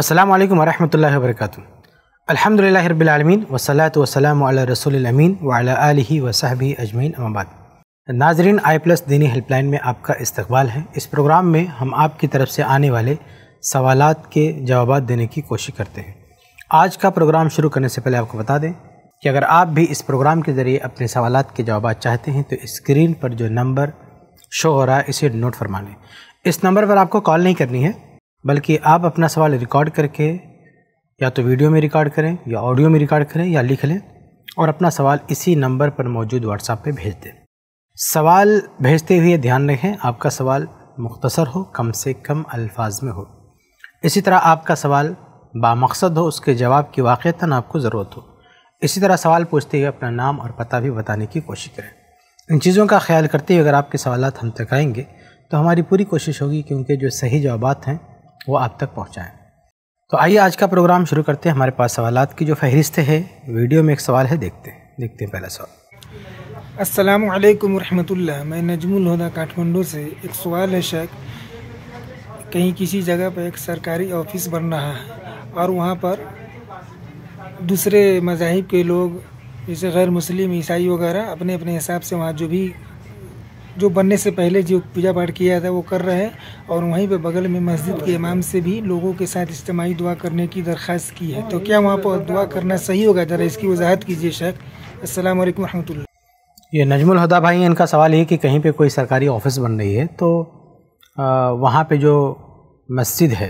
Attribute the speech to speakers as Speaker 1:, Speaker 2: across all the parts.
Speaker 1: अल्लाम वरहमल वर्क अलहमदिल्ला रबालमीन वसलात वसलम रसोलमीन वाल वसाहबी अजमीन अहमद नाजरीन आई प्लस दीनी हेल्पलाइन में आपका इस्तबाल है इस प्रोग्राम में हम आपकी तरफ से आने वाले सवाल के जवाब देने की कोशिश करते हैं आज का प्रोग्राम शुरू करने से पहले आपको बता दें कि अगर आप भी इस प्रोग्राम के ज़रिए अपने सवाल के जवाब चाहते हैं तो स्क्रीन पर जो नंबर शो हो रहा है इसे नोट फरमा लें इस नंबर पर आपको कॉल नहीं करनी है बल्कि आप अपना सवाल रिकॉर्ड करके या तो वीडियो में रिकॉर्ड करें या ऑडियो में रिकॉर्ड करें या लिख लें और अपना सवाल इसी नंबर पर मौजूद व्हाट्सएप पे भेज दें सवाल भेजते हुए ध्यान रखें आपका सवाल मुख्तसर हो कम से कम अल्फाज में हो इसी तरह आपका सवाल बामकसद हो उसके जवाब की वाक़ता आपको ज़रूरत हो इसी तरह सवाल पूछते हुए अपना नाम और पता भी बताने की कोशिश करें इन चीज़ों का ख्याल करते हुए अगर आपके सवाल हम तक आएंगे तो हमारी पूरी कोशिश होगी कि उनके जो सही जवाब हैं वो आप तक पहुँचाएँ तो आइए आज का प्रोग्राम शुरू करते हैं हमारे पास सवाल की जो फहरिस्त है वीडियो में एक सवाल है देखते हैं देखते हैं पहला सवाल अस्सलाम वरम मैं नजमुल हुदा काठमांडू से एक सवाल है शेख कहीं किसी जगह पर एक सरकारी ऑफिस बन रहा है और वहाँ पर दूसरे मजाहब के लोग जैसे गैर मुस्लिम ईसाई वगैरह अपने अपने हिसाब से वहाँ जो भी जो बनने से पहले जो पूजा पाठ किया था वो कर रहे हैं और वहीं पे बगल में मस्जिद के इमाम से भी लोगों के साथ इज्तमाही दुआ करने की दरख्वास्त की है तो क्या वहाँ पर दुआ करना सही होगा ज़रा इसकी वजाहत कीजिए शेख असल वरहमल ये नजमुल हदा भाई इनका सवाल ये कि कहीं पर कोई सरकारी ऑफिस बन रही है तो वहाँ पर जो मस्जिद है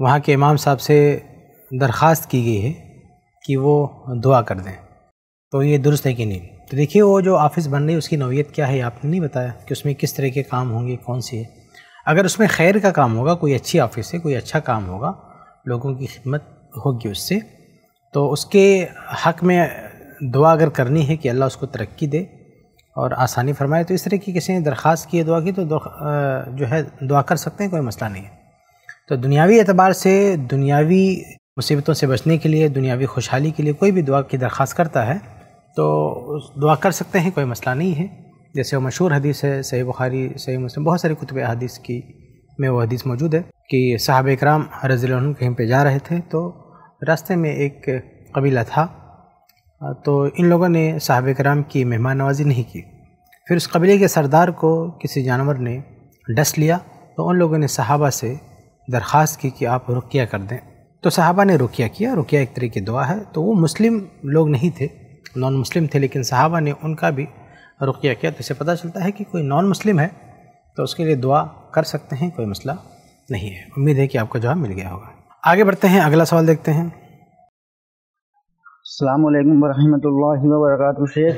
Speaker 1: वहाँ के इमाम साहब से दरख्वास्त की गई है कि वो दुआ कर दें तो ये दुरुस्त है कि नहीं तो देखिए वो जो ऑफिस बन रही है उसकी नौीयत क्या है आपने नहीं बताया कि उसमें किस तरह के काम होंगे कौन सी है अगर उसमें खैर का काम होगा कोई अच्छी ऑफिस है कोई अच्छा काम होगा लोगों की खिदमत होगी उससे तो उसके हक में दुआ अगर करनी है कि अल्लाह उसको तरक्की दे और आसानी फरमाए तो इस तरह की किसी ने दरख्वास्त की है दुआ की तो जो है दुआ कर सकते हैं कोई मसला नहीं है तो दुनियावी एतबार से दुनियावी मुसीबतों से बचने के लिए दुनियावी खुशहाली के लिए कोई भी दुआ की दरख्वास्त करता है तो दुआ कर सकते हैं कोई मसला नहीं है जैसे वो मशहूर हदीस है सही बुखारी सही मुस्लिम बहुत सारी कुतब हदीस की में वो हदीस मौजूद है कि साहब कराम रज़ी कहीं पे जा रहे थे तो रास्ते में एक कबीला था तो इन लोगों ने साहब कराम की मेहमान नवाजी नहीं की फिर उस कबीले के सरदार को किसी जानवर ने डस लिया तो उन लोगों ने सहाबा से दरख्वास्त की कि आप रुकिया कर दें तो साहबा ने रुकिया किया रुकिया एक तरह की दुआ है तो वो मुस्लिम लोग नहीं थे नॉन मुस्लिम थे लेकिन सहाबा ने उनका भी रुकिया किया तो इसे पता चलता है कि कोई नॉन मुस्लिम है तो उसके लिए दुआ कर सकते हैं कोई मसला नहीं है उम्मीद है कि आपको जवाब मिल गया होगा आगे बढ़ते हैं अगला सवाल देखते हैं अलैक्म वरहमतुल्लाहि वरक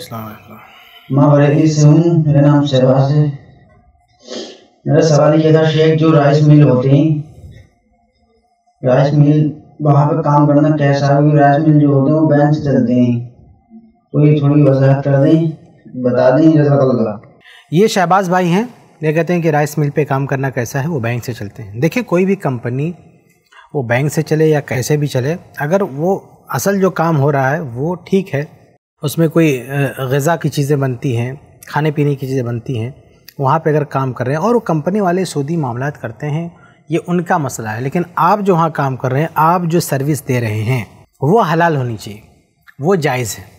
Speaker 1: मैं बरेली से हूँ मेरा नाम शहबाज है
Speaker 2: मेरा सवाल ये था शेख जो राइस मिल होते हैं राइस मिल वहाँ पर काम करना कैसा है राइस मिल जो होते हैं वो बैंक से चलते हैं
Speaker 1: कोई थोड़ी वजाहत कर दें
Speaker 2: बता दें लगा
Speaker 1: ये शहबाज भाई हैं ये कहते हैं कि राइस मिल पे काम करना कैसा है वो बैंक से चलते हैं देखिए कोई भी कंपनी वो बैंक से चले या कैसे भी चले अगर वो असल जो काम हो रहा है वो ठीक है उसमें कोई गज़ा की चीज़ें बनती हैं खाने पीने की चीज़ें बनती हैं वहाँ पे अगर काम कर रहे हैं और वो कंपनी वाले सूदी मामला करते हैं ये उनका मसला है लेकिन आप जो वहाँ काम कर रहे हैं आप जो सर्विस दे रहे हैं वो हलाल होनी चाहिए वो जायज़ है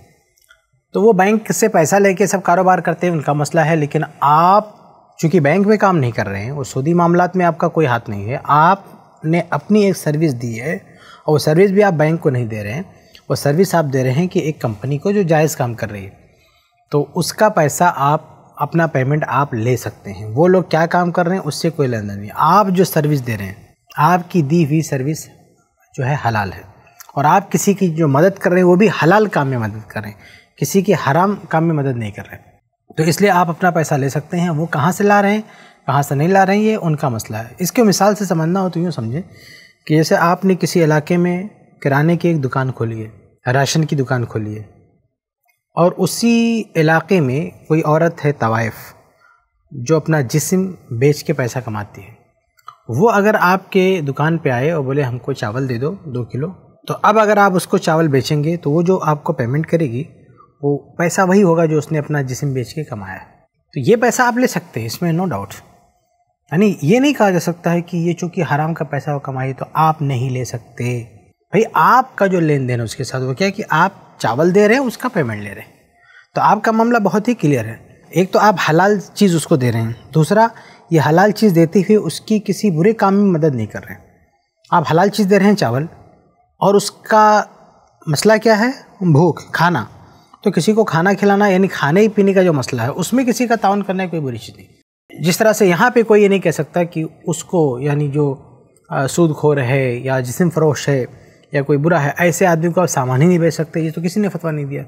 Speaker 1: तो वो बैंक से पैसा लेके सब कारोबार करते हैं उनका मसला है लेकिन आप चूँकि बैंक में काम नहीं कर रहे हैं और सूदी मामला में आपका कोई हाथ नहीं है आपने अपनी एक सर्विस दी है और वो सर्विस भी आप बैंक को नहीं दे रहे हैं वो सर्विस आप दे रहे हैं कि एक कंपनी को जो जायज़ काम कर रही है तो उसका पैसा आप अपना पेमेंट आप ले सकते हैं वो लोग क्या काम कर रहे हैं उससे कोई लेन देन नहीं आप जो सर्विस दे रहे हैं आपकी दी हुई सर्विस जो है हलाल है और आप किसी की जो मदद कर रहे हैं वो भी हलाल काम में मदद कर रहे हैं किसी के हराम काम में मदद नहीं कर रहे तो इसलिए आप अपना पैसा ले सकते हैं वो कहाँ से ला रहे हैं कहाँ से नहीं ला रहे हैं ये उनका मसला है इसके मिसाल से समझना हो तो यूँ समझें कि जैसे आपने किसी इलाके में किराने की एक दुकान खोली है राशन की दुकान खोली है और उसी इलाके में कोई औरत है तवाइफ़ जो अपना जिस्म बेच के पैसा कमाती है वो अगर आपके दुकान पे आए और बोले हमको चावल दे दो दो किलो तो अब अगर आप उसको चावल बेचेंगे तो वो जो आपको पेमेंट करेगी वो पैसा वही होगा जो उसने अपना जिसम बेच के कमाया तो ये पैसा आप ले सकते हैं इसमें नो डाउट यानी ये नहीं कहा जा सकता है कि ये चूँकि हराम का पैसा वो कमाई तो आप नहीं ले सकते भाई आपका जो लेन देन है उसके साथ वो क्या है कि आप चावल दे रहे हैं उसका पेमेंट ले रहे हैं तो आपका मामला बहुत ही क्लियर है एक तो आप हलाल चीज़ उसको दे रहे हैं दूसरा ये हलाल चीज़ देते हुए उसकी किसी बुरे काम में मदद नहीं कर रहे हैं आप हलाल चीज़ दे रहे हैं चावल और उसका मसला क्या है भूख खाना तो किसी को खाना खिलाना यानी खाने ही पीने का जो मसला है उसमें किसी का ताउन करना कोई बुरी चीज़ नहीं जिस तरह से यहाँ पे कोई ये नहीं कह सकता कि उसको यानी जो सूदखोर है या जिसम फरोश है या कोई बुरा है ऐसे आदमी को आप सामान ही नहीं बेच सकते ये तो किसी ने फतवा नहीं दिया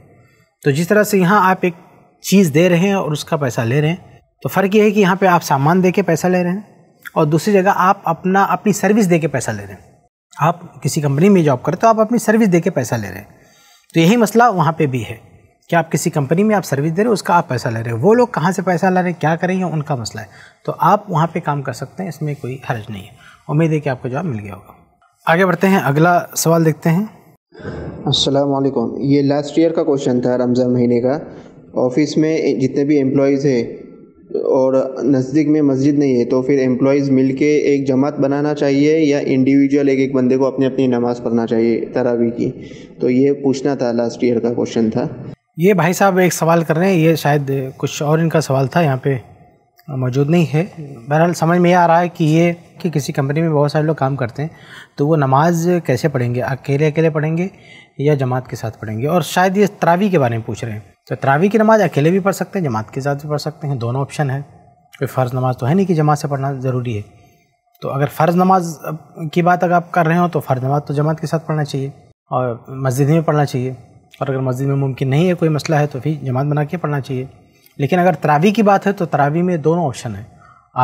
Speaker 1: तो जिस तरह से यहाँ आप एक चीज़ दे रहे हैं और उसका पैसा ले रहे हैं तो फ़र्क ये है कि यहाँ पे आप सामान दे के पैसा ले रहे हैं और दूसरी जगह आप अपना अपनी सर्विस दे के पैसा ले रहे हैं आप किसी कंपनी में जॉब करते हो आप अपनी सर्विस दे के पैसा ले रहे हैं तो यही मसला वहाँ पर भी है कि आप किसी कंपनी में आप सर्विस दे रहे हो उसका आप पैसा ले रहे हो वो लोग कहाँ से पैसा ला रहे हैं क्या करेंगे उनका मसला है तो आप वहाँ पे काम कर सकते हैं इसमें कोई हर्ज नहीं है उम्मीद है कि आपको जवाब मिल गया होगा आगे बढ़ते हैं अगला सवाल देखते हैं असलम ये लास्ट ईयर का क्वेश्चन था रमज़ान महीने का ऑफिस में जितने भी एम्प्लॉयज़ है और नज़दीक में मस्जिद नहीं है तो फिर एम्प्लॉयज़ मिल के एक जमात बनाना चाहिए या इंडिविजुअल एक एक बंदे को अपनी अपनी नमाज़ पढ़ना चाहिए तरावी की तो ये पूछना था लास्ट ईयर का क्वेश्चन था ये भाई साहब एक सवाल कर रहे हैं ये शायद कुछ और इनका सवाल था यहाँ पे मौजूद नहीं है बहरहाल समझ में आ रहा है कि ये कि किसी कंपनी में बहुत सारे लोग काम करते हैं तो वो नमाज कैसे पढ़ेंगे अकेले अकेले पढ़ेंगे या जमात के साथ पढ़ेंगे और शायद ये तरावी के बारे में पूछ रहे हैं तो तरावी की नमाज़ अकेले भी पढ़ सकते हैं जमात के साथ भी पढ़ सकते हैं दोनों ऑप्शन है कोई फ़र्ज़ नमाज तो है नहीं कि जमात से पढ़ना ज़रूरी है तो अगर फ़र्ज़ नमाज की बात अगर आप कर रहे हो तो फ़र्ज़ नमाज तो जमात के साथ पढ़ना चाहिए और मस्जिद में पढ़ना चाहिए और अगर मस्जिद में मुमकिन नहीं है कोई मसला है तो फिर जमात बना के पढ़ना चाहिए लेकिन अगर तरावी की बात है तो तरावी में दोनों ऑप्शन हैं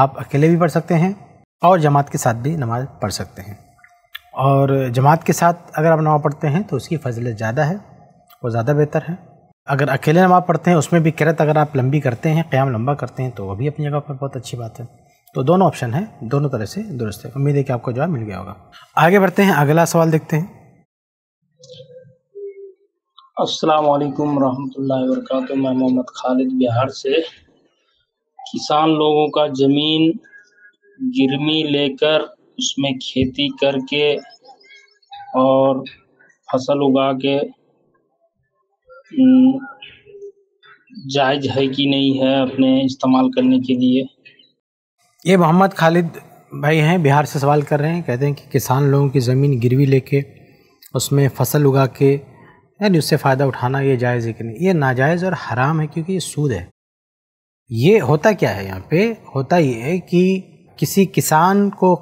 Speaker 1: आप अकेले भी पढ़ सकते हैं और जमात के साथ भी नमाज पढ़ सकते हैं और जमात के साथ अगर आप नमाज पढ़ते हैं तो उसकी फजलत ज़्यादा है वो ज़्यादा बेहतर है अगर अकेले नमाज पढ़ते हैं उसमें भी किरत अगर आप लंबी करते हैं क़्याम लंबा करते हैं तो वह भी अपनी जगह पर बहुत अच्छी बात है तो दोनों ऑप्शन है दोनों तरह से दुरुस्त है उम्मीद है कि आपको जवाब मिल गया होगा आगे बढ़ते हैं अगला सवाल देखते हैं
Speaker 2: अस्सलाम वालेकुम रहमतुल्लाहि वरकत मैं मोहम्मद खालिद बिहार से किसान लोगों का ज़मीन गिरवी लेकर उसमें खेती करके और फसल उगा के
Speaker 1: जायज़ है कि नहीं है अपने इस्तेमाल करने के लिए ये मोहम्मद खालिद भाई हैं बिहार से सवाल कर रहे हैं कहते हैं कि किसान लोगों की ज़मीन गिरवी लेके उसमें फसल उगा के यानी उससे फ़ायदा उठाना ये जायज़ है कि नहीं ये नाजायज़ और हराम है क्योंकि ये सूद है ये होता क्या है यहाँ पे होता ये है कि किसी किसान को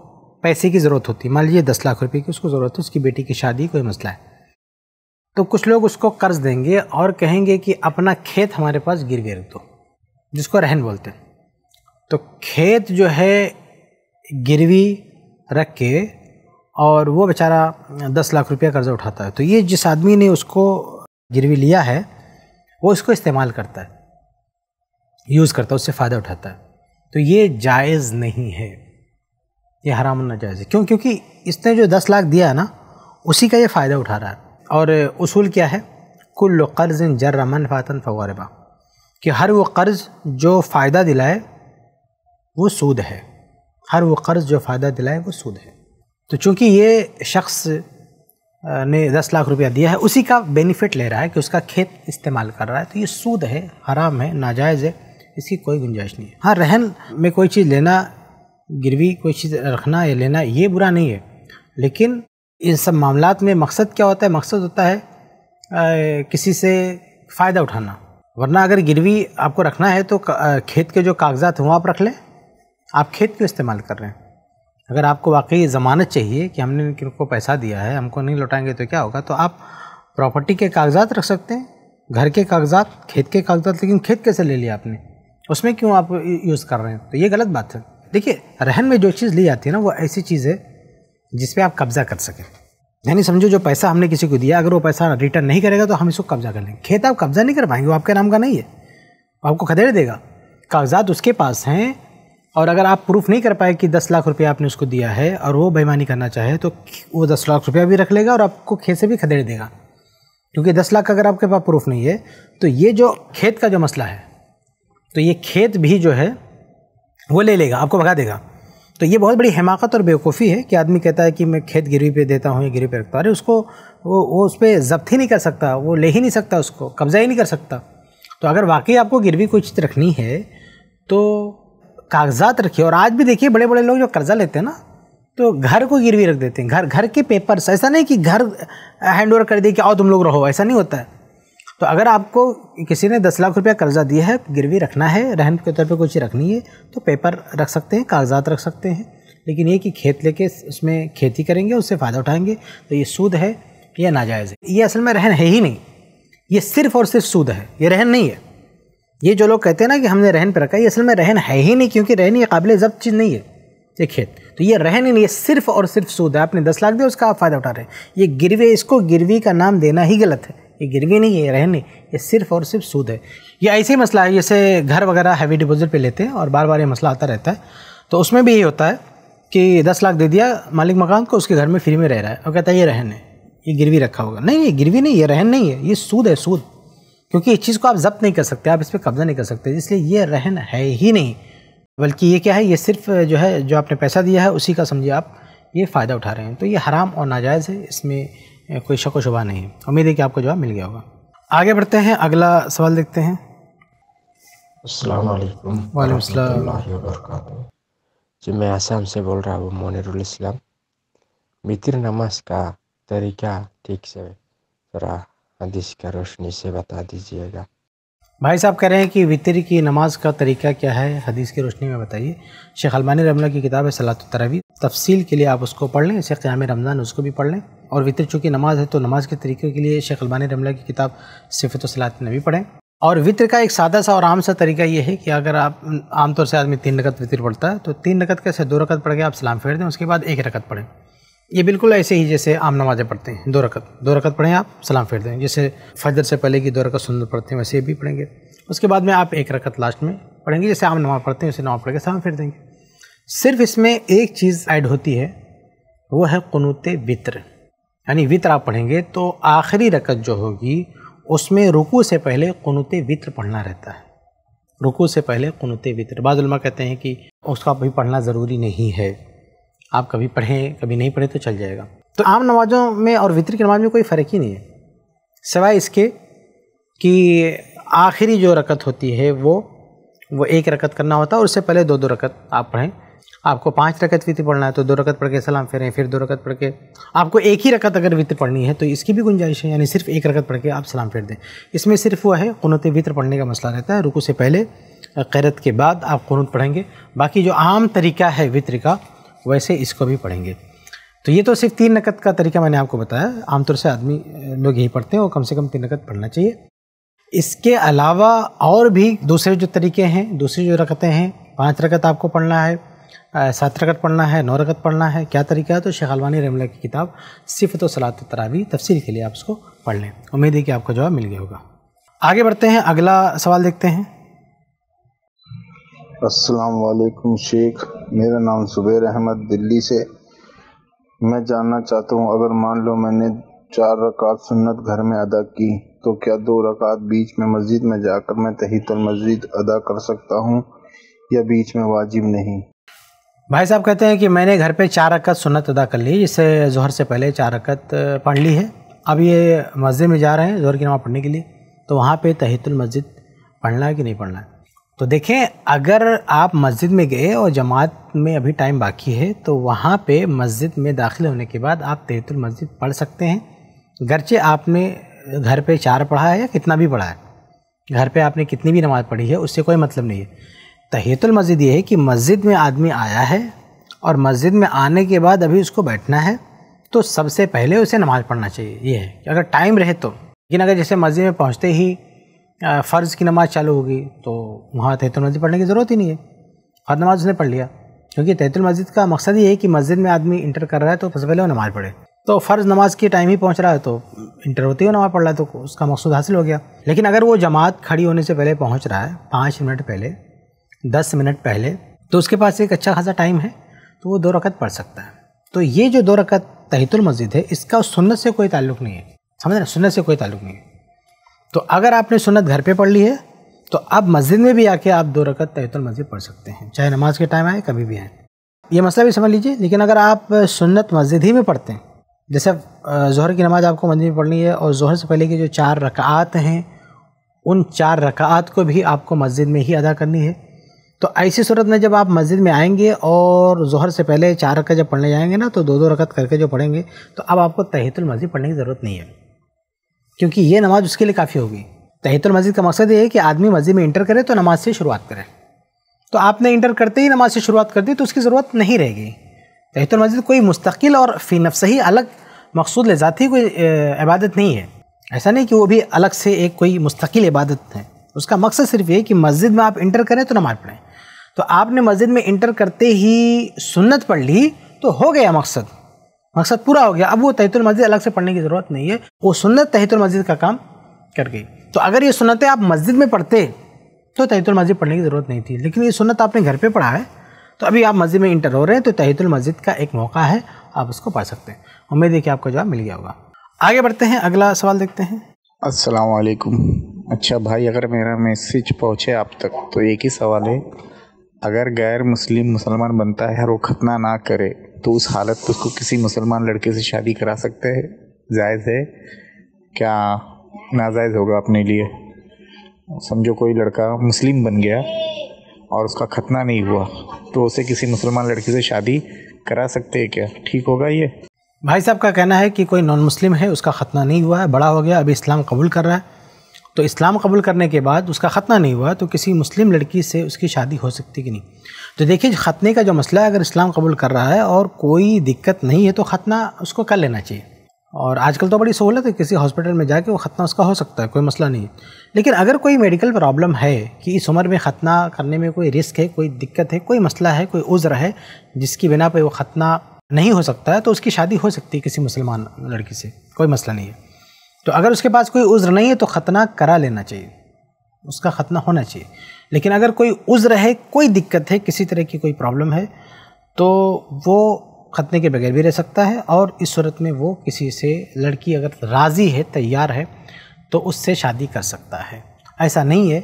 Speaker 1: पैसे की ज़रूरत होती है मान लीजिए दस लाख रुपए की उसको ज़रूरत है उसकी बेटी की शादी कोई मसला है तो कुछ लोग उसको कर्ज देंगे और कहेंगे कि अपना खेत हमारे पास गिर गिर दो तो, जिसको रहन बोलते हैं तो खेत जो है गिरवी रख के और वो बेचारा दस लाख रुपया कर्ज़ा उठाता है तो ये जिस आदमी ने उसको गिरवी लिया है वो इसको इस्तेमाल करता है यूज़ करता है उससे फ़ायदा उठाता है तो ये जायज़ नहीं है ये हराम नाजायज़ है क्यों क्योंकि इसने जो दस लाख दिया है ना उसी का ये फ़ायदा उठा रहा है और उसूल क्या है कुल कर्ज़ जर रमन फ़ातन फ़वारबा कि हर वो कर्ज़ जो फ़ायदा दिलाए वो सूद है हर वो कर्ज़ जो फ़ायदा दिलाए वो सूद है तो चूंकि ये शख्स ने दस लाख रुपया दिया है उसी का बेनिफिट ले रहा है कि उसका खेत इस्तेमाल कर रहा है तो ये सूद है हराम है नाजायज़ है इसकी कोई गुंजाइश नहीं है हाँ रहन में कोई चीज़ लेना गिरवी कोई चीज़ रखना या लेना ये बुरा नहीं है लेकिन इन सब मामला में मकसद क्या होता है मकसद होता है आ, किसी से फ़ायदा उठाना वरना अगर गिरवी आपको रखना है तो खेत के जो कागजात हैं वो आप रख लें आप खेत क्यों इस्तेमाल कर रहे हैं अगर आपको वाकई ज़मानत चाहिए कि हमने किनको पैसा दिया है हमको नहीं लौटाएंगे तो क्या होगा तो आप प्रॉपर्टी के कागजात रख सकते हैं घर के कागजात खेत के कागजात लेकिन खेत कैसे ले लिया आपने उसमें क्यों आप यूज़ कर रहे हैं तो ये गलत बात है देखिए रहन में जो चीज़ ली जाती है ना वो ऐसी चीज़ है जिस पर आप कब्ज़ा कर सकें यानी समझो जो पैसा हमने किसी को दिया अगर वो पैसा रिटर्न नहीं करेगा तो हम इसको कब्ज़ा कर लेंगे खेत आप कब्ज़ा नहीं कर पाएंगे वो आपके नाम का नहीं है आपको खदेड़ देगा कागजात उसके पास हैं और अगर आप प्रूफ नहीं कर पाए कि दस लाख रुपया आपने उसको दिया है और वो बेईमानी करना चाहे तो वो दस लाख रुपया भी रख लेगा और आपको खेत से भी खदेड़ देगा क्योंकि दस लाख अगर आपके पास प्रूफ नहीं है तो ये जो खेत का जो मसला है तो ये खेत भी जो है वो ले लेगा आपको भगा देगा तो ये बहुत बड़ी हिमाकत और बेवकूफ़ी है कि आदमी कहता है कि मैं खेत गिरवी पे देता हूँ या गिरवी पे रखता हूँ अरे उसको वो वो उस पर जब्त ही नहीं कर सकता वो ले ही नहीं सकता उसको कब्ज़ा ही नहीं कर सकता तो अगर वाकई आपको गिरवी कोई चीज़ रखनी है तो कागजात रखिए और आज भी देखिए बड़े बड़े लोग जो कर्जा लेते हैं ना तो घर को गिरवी रख देते हैं घर घर के पेपर्स ऐसा नहीं कि घर हैंड ओवर कर दिए कि आओ तुम लोग रहो ऐसा नहीं होता है तो अगर आपको किसी ने दस लाख रुपया कर्जा दिया है गिरवी रखना है रहन के तौर पर कुछ रखनी है तो पेपर रख सकते हैं कागजात रख सकते हैं लेकिन ये कि खेत लेके उसमें खेती करेंगे उससे फ़ायदा उठाएंगे तो ये सूद है या नाजायज़ है ये असल में रहन है ही नहीं ये सिर्फ़ और सिर्फ सूद है ये रहन नहीं है ये जो लोग कहते हैं ना कि हमने रहन पर रखा ये असल में रहन है ही नहीं क्योंकि रहन ये काबिल ज़ब्त चीज़ नहीं है ये खेत तो ये रहन ही नहीं ये सिर्फ और सिर्फ सूद है आपने दस लाख दिया उसका आप फ़ायदा उठा रहे हैं ये गिरवी इसको गिरवी का नाम देना ही गलत है ये गिरवी नहीं है रहन नहीं ये सिर्फ और सिर्फ सूद है ये ऐसे ही मसला है जैसे घर वगैरह हैवी डिपोज़िट पर लेते हैं और बार बार ये मसला आता रहता है तो उसमें भी ये होता है कि दस लाख दे दिया मालिक मकान को उसके घर में फ्री में रह रहा है और कहता है ये रहन है ये गिरवी रखा होगा नहीं ये गिरवी नहीं ये रहन नहीं है ये सूद है सूद क्योंकि इस चीज़ को आप जब्त नहीं कर सकते आप इस पर कब्ज़ा नहीं कर सकते इसलिए ये रहन है ही नहीं बल्कि ये क्या है ये सिर्फ जो है जो आपने पैसा दिया है उसी का समझिए आप ये फ़ायदा उठा रहे हैं तो ये हराम और नाजायज़ है इसमें कोई शक व शुबा नहीं है उम्मीद है कि आपको जवाब मिल गया होगा आगे बढ़ते हैं अगला सवाल देखते हैं
Speaker 2: जी मैं आसाम से बोल रहा हूँ मोनिरुल इस्लाम मित्र नमाज का तरीका ठीक से जरा हदीस का रोशनी से बता दीजिएगा
Speaker 1: भाई साहब कह रहे हैं कि वितर की नमाज का तरीका क्या है हदीस की रोशनी में बताइए शेख अलमानी रमला की किताब है सलात तरवी तफसील के लिए आप उसको पढ़ लें शेख क्याम रमज़ान उसको भी पढ़ लें और वितर चूँकि नमाज है तो नमाज के तरीके के लिए शेख अलमानी रमला की किताब सिफत सलात नबी पढ़ें और वितर का एक सादा सा और आम सा तरीका यह है कि अगर आप आमतौर से आदमी तीन रकत वितर पढ़ता है तो तीन रकत कैसे दो रकत पढ़ के आप सलाम फेर दें उसके बाद एक रकत पढ़ें ये बिल्कुल ऐसे ही जैसे आम नमाज़ें पढ़ते हैं दो रकत दो रकत पढ़ें आप सलाम फेर दें जैसे फजर से पहले की दो रकत सुंदर पढ़ते हैं वैसे भी पढ़ेंगे उसके बाद में आप एक रकत लास्ट में पढ़ेंगे जैसे आम नमाज पढ़ते हैं उसे नमाज पढ़ के सलाम फेर देंगे सिर्फ इसमें एक चीज़ ऐड होती है वो है क़नूत वितर यानी वितर आप पढ़ेंगे तो आखिरी रकत जो होगी उसमें रुकू से पहले क़नूत वितर पढ़ना रहता है रुकू से पहले क़नूत वितर बाज़ुलमा कहते हैं कि उसका भी पढ़ना ज़रूरी नहीं है आप कभी पढ़ें कभी नहीं पढ़ें तो चल जाएगा तो आम नमाजों में और वितर की नमाज में कोई फ़र्क ही नहीं है सिवाय इसके कि आखिरी जो रकत होती है वो वो एक रकत करना होता है और उससे पहले दो दो रकत आप पढ़ें आपको पांच रकत वित्र पढ़ना है तो दो रकत पढ़ के सलाम फेरें फिर दो रकत पढ़ के आपको एक ही रकत अगर वित्र पढ़नी है तो इसकी भी गुंजाइश है यानी सिर्फ एक रकत पढ़ के आप सलाम फेर दें इसमें सिर्फ वह है कुनत वित्र पढ़ने का मसला रहता है रुकू से पहले कैरत के बाद आप कुनत पढ़ेंगे बाकी जो आम तरीका है वित्र का वैसे इसको भी पढ़ेंगे तो ये तो सिर्फ तीन नकद का तरीका मैंने आपको बताया आमतौर से आदमी लोग यही पढ़ते हैं और कम से कम तीन नकद पढ़ना चाहिए इसके अलावा और भी दूसरे जो तरीके हैं दूसरी जो रकतें हैं पांच रकत आपको पढ़ना है सात रकत पढ़ना है नौ रकत पढ़ना है क्या तरीका है तो शेख अलवानी रमला की किताब सिफत सलात तरावी तफसील के लिए आप उसको पढ़ लें उम्मीद है कि आपको जवाब मिल गया होगा आगे बढ़ते हैं अगला सवाल देखते हैं
Speaker 2: अस्सलाम वालेकुम शेख मेरा नाम सुबेर अहमद दिल्ली से मैं जानना चाहता हूँ अगर मान लो मैंने चार रकात सुन्नत घर में अदा की तो क्या दो रकात बीच में मस्जिद में जाकर मैं तहीतुल मस्जिद अदा कर सकता हूँ या बीच में वाजिब नहीं
Speaker 1: भाई साहब कहते हैं कि मैंने घर पे चार रकत सुन्नत अदा कर ली जिससे जहर से पहले चार रकत पढ़ ली है अब ये मस्जिद में जा रहे हैं जहर की नमाज़ पढ़ने के लिए तो वहाँ पे तहीतुल मस्जिद पढ़ना है कि नहीं पढ़ना है तो देखें अगर आप मस्जिद में गए और जमात में अभी टाइम बाकी है तो वहाँ पे मस्जिद में दाखिल होने के बाद आप तहतुल मस्जिद पढ़ सकते हैं गरचे आपने घर पे चार पढ़ा है या कितना भी पढ़ा है घर पे आपने कितनी भी नमाज़ पढ़ी है उससे कोई मतलब नहीं है तहतुल मस्जिद ये है कि मस्जिद में आदमी आया है और मस्जिद में आने के बाद अभी उसको बैठना है तो सबसे पहले उसे नमाज़ पढ़ना चाहिए ये है अगर टाइम रहे तो लेकिन अगर जैसे मस्जिद में पहुँचते ही फ़र्ज़ की नमाज़ चालू होगी तो वहाँ तैतुल मस्जिद पढ़ने की ज़रूरत ही नहीं है फर्द नमाज उसने पढ़ लिया क्योंकि तैतुल मस्जिद का मकसद ये है कि मस्जिद में आदमी इंटर कर रहा है तो सबसे पहले वो नमाज़ पढ़े तो फ़र्ज़ नमाज़ के टाइम ही पहुँच रहा है तो इंटर होते है नमाज़ पढ़ रहा है तो उसका मकसद हासिल हो गया लेकिन अगर वो जमात खड़ी होने से पहले पहुँच रहा है पाँच मिनट पहले दस मिनट पहले तो उसके पास एक अच्छा खासा टाइम है तो वो दो रकत पढ़ सकता है तो ये जो दो रकत तहतुल मस्जिद है इसका सुन्नत से कोई ताल्लुक़ नहीं है समझ रहे सुन्नत से कोई ताल्लुक़ नहीं है तो अगर आपने सुनत घर पे पढ़ ली है तो अब मस्जिद में भी आके आप दो रकत तहतुल मस्जिद पढ़ सकते हैं चाहे नमाज के टाइम आए कभी भी आए ये मसला भी समझ लीजिए लेकिन अगर आप सुन्नत मस्जिद ही में पढ़ते हैं जैसे जहर की नमाज़ आपको मस्जिद में पढ़नी है और जहर से पहले की जो चार रकात हैं उन चार रकात को भी आपको मस्जिद में ही अदा करनी है तो ऐसी सूरत में जब आप मस्जिद में आएंगे और जहर से पहले चार रकत जब पढ़ने जाएंगे ना तो दो दो रकत करके जो पढ़ेंगे तो अब आपको तहतुल मस्जिद पढ़ने की ज़रूरत नहीं है क्योंकि ये नमाज उसके लिए काफ़ी होगी तहतुल मस्जिद का मकसद ये है कि आदमी मस्जिद में इंटर करे तो नमाज से शुरुआत करे तो आपने इंटर करते ही नमाज से शुरुआत कर दी तो उसकी ज़रूरत नहीं रहेगी तहतुल मस्जिद कोई मुस्तकिल और फ़ी नफ्स ही अलग मकसूद ले कोई इबादत नहीं है ऐसा नहीं कि वो भी अलग से एक कोई मुस्तकिल इबादत है उसका मकसद सिर्फ ये कि मस्जिद में आप इंटर करें तो नमाज पढ़ें तो आपने मस्जिद में इंटर करते ही सुन्नत पढ़ ली तो हो गया मकसद मकसद पूरा हो गया अब वो तहतुल मस्जिद अलग से पढ़ने की ज़रूरत नहीं है वो सुन्नत तहतुल मस्जिद का काम कर गई तो अगर ये सुनतें आप मस्जिद में पढ़ते तो तहतुल मस्जिद पढ़ने की ज़रूरत नहीं थी लेकिन ये सुनत आपने घर पर पढ़ा है तो अभी आप मस्जिद में इंटर हो रहे हैं तो तहतुल मस्जिद का एक मौका है आप उसको पढ़ सकते हैं उम्मीद है कि आपको जवाब मिल गया होगा आगे बढ़ते हैं अगला सवाल देखते हैं असलकुम अच्छा भाई अगर मेरा मैसेज पहुँचे आप तक तो एक ही सवाल है अगर गैर मुस्लिम मुसलमान
Speaker 2: बनता है और वो खतना ना करे तो उस हालत में उसको किसी मुसलमान लड़के से शादी करा सकते हैं जायज़ है क्या नाजायज़ होगा अपने लिए
Speaker 1: समझो कोई लड़का मुस्लिम बन गया और उसका खतना नहीं हुआ तो उसे किसी मुसलमान लड़के से शादी करा सकते हैं क्या ठीक होगा ये भाई साहब का कहना है कि कोई नॉन मुस्लिम है उसका खतना नहीं हुआ है बड़ा हो गया अभी इस्लाम कबूल कर रहा है तो इस्लाम कबूल करने के बाद उसका ख़तना नहीं हुआ तो किसी मुस्लिम लड़की से उसकी शादी हो सकती कि नहीं तो देखिए ख़तने का जो मसला है अगर इस्लाम कबूल कर रहा है और कोई दिक्कत नहीं है तो ख़तना उसको कर लेना चाहिए और आजकल तो बड़ी सहूलत है किसी हॉस्पिटल में जाके वो ख़तना उसका हो सकता है कोई मसला नहीं है लेकिन अगर कोई मेडिकल प्रॉब्लम है कि इस उम्र में ख़तना करने में कोई रिस्क है कोई दिक्कत है कोई मसला है कोई उज़्र है जिसकी बिना पर वो ख़तना नहीं हो सकता है तो उसकी शादी हो सकती है किसी मुसलमान लड़की से कोई मसला नहीं है तो अगर उसके पास कोई उज़्र नहीं है तो ख़तना करा लेना चाहिए उसका ख़तना होना चाहिए लेकिन अगर कोई उज़्र है कोई दिक्कत है किसी तरह की कोई प्रॉब्लम है तो वो ख़तने के बगैर भी रह सकता है और इस सूरत में वो किसी से लड़की अगर राज़ी है तैयार है तो उससे शादी कर सकता है ऐसा नहीं है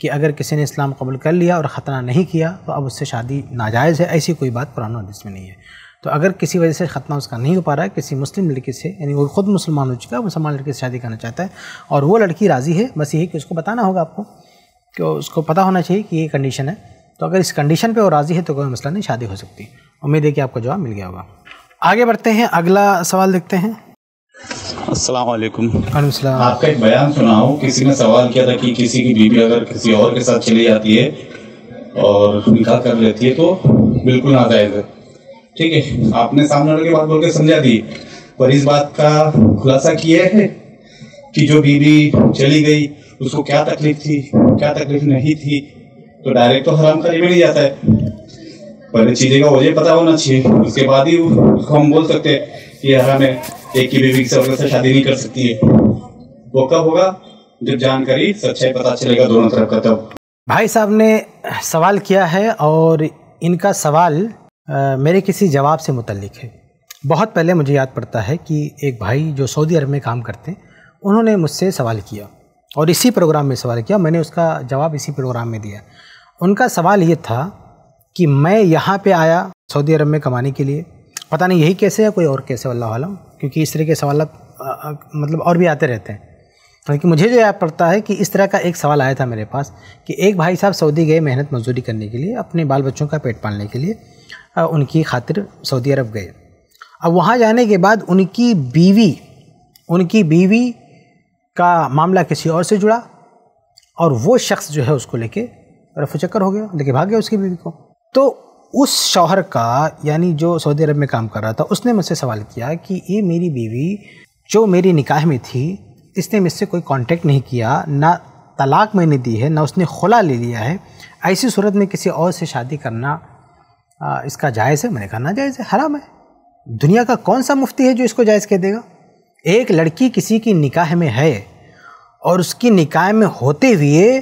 Speaker 1: कि अगर किसी ने इस्लाम कबूल कर लिया और ख़तना नहीं किया तो अब उससे शादी नाजायज़ है ऐसी कोई बात पुराना हदीस में नहीं है तो अगर किसी वजह से ख़तना उसका नहीं हो पा रहा है किसी मुस्लिम लड़के से यानी वो खुद मुसलमान हो चुका है मुसलमान लड़के से शादी करना चाहता है और वो लड़की राज़ी है बस यही कि उसको बताना होगा आपको कि उसको पता होना चाहिए कि ये कंडीशन है तो अगर इस कंडीशन पर वो राज़ी है तो कोई मसला नहीं शादी हो सकती उम्मीद है कि आपको जवाब मिल गया होगा आगे बढ़ते हैं अगला सवाल देखते हैं अस्सलाम वालेकुम आपका एक बयान सुना हूँ किसी ने सवाल किया था कि किसी की बीबी अगर किसी और के साथ चली जाती है और निकाह कर लेती है तो बिल्कुल नाजायज़ है ठीक है आपने सामने वाले की बात बोल के समझा दी पर इस बात का खुलासा किया है कि जो बीबी चली गई उसको क्या तकलीफ थी क्या तकलीफ नहीं थी तो डायरेक्ट तो हराम करीब नहीं जाता है पहले चीज़ें का वजह पता होना चाहिए उसके बाद ही उसको हम बोल सकते हैं कि हराम है एक ही बीवी की से शादी नहीं कर सकती है वो कब होगा जब जानकारी सच्चाई पता चलेगा दोनों तरफ का तब भाई साहब ने सवाल किया है और इनका सवाल मेरे किसी जवाब से मुतलक है बहुत पहले मुझे याद पड़ता है कि एक भाई जो सऊदी अरब में काम करते हैं उन्होंने मुझसे सवाल किया और इसी प्रोग्राम में सवाल किया मैंने उसका जवाब इसी प्रोग्राम में दिया उनका सवाल ये था कि मैं यहाँ पे आया सऊदी अरब में कमाने के लिए पता नहीं यही कैसे है कोई और कैसे वल्ला क्योंकि इस तरह के सवाल मतलब और भी आते रहते हैं क्योंकि मुझे जो याद पड़ता है कि इस तरह का एक सवाल आया था मेरे पास कि एक भाई साहब सऊदी गए मेहनत मजदूरी करने के लिए अपने बाल बच्चों का पेट पालने के लिए उनकी खातिर सऊदी अरब गए अब वहाँ जाने के बाद उनकी बीवी उनकी बीवी का मामला किसी और से जुड़ा और वो शख्स जो है उसको लेके रफ चक्कर हो गया लेके भाग गया उसकी बीवी को तो उस शौहर का यानी जो सऊदी अरब में काम कर रहा था उसने मुझसे सवाल किया कि ये मेरी बीवी जो मेरी निकाह में थी इसने मुझसे कोई कांटेक्ट नहीं किया ना तलाक मैंने दी है ना उसने खुला ले लिया है ऐसी सूरत में किसी और से शादी करना आ, इसका जायज़ है मैंने कहा ना जायज़ है हराम है दुनिया का कौन सा मुफ्ती है जो इसको जायज़ कह देगा एक लड़की किसी की निकाह में है और उसकी निकाह में होते हुए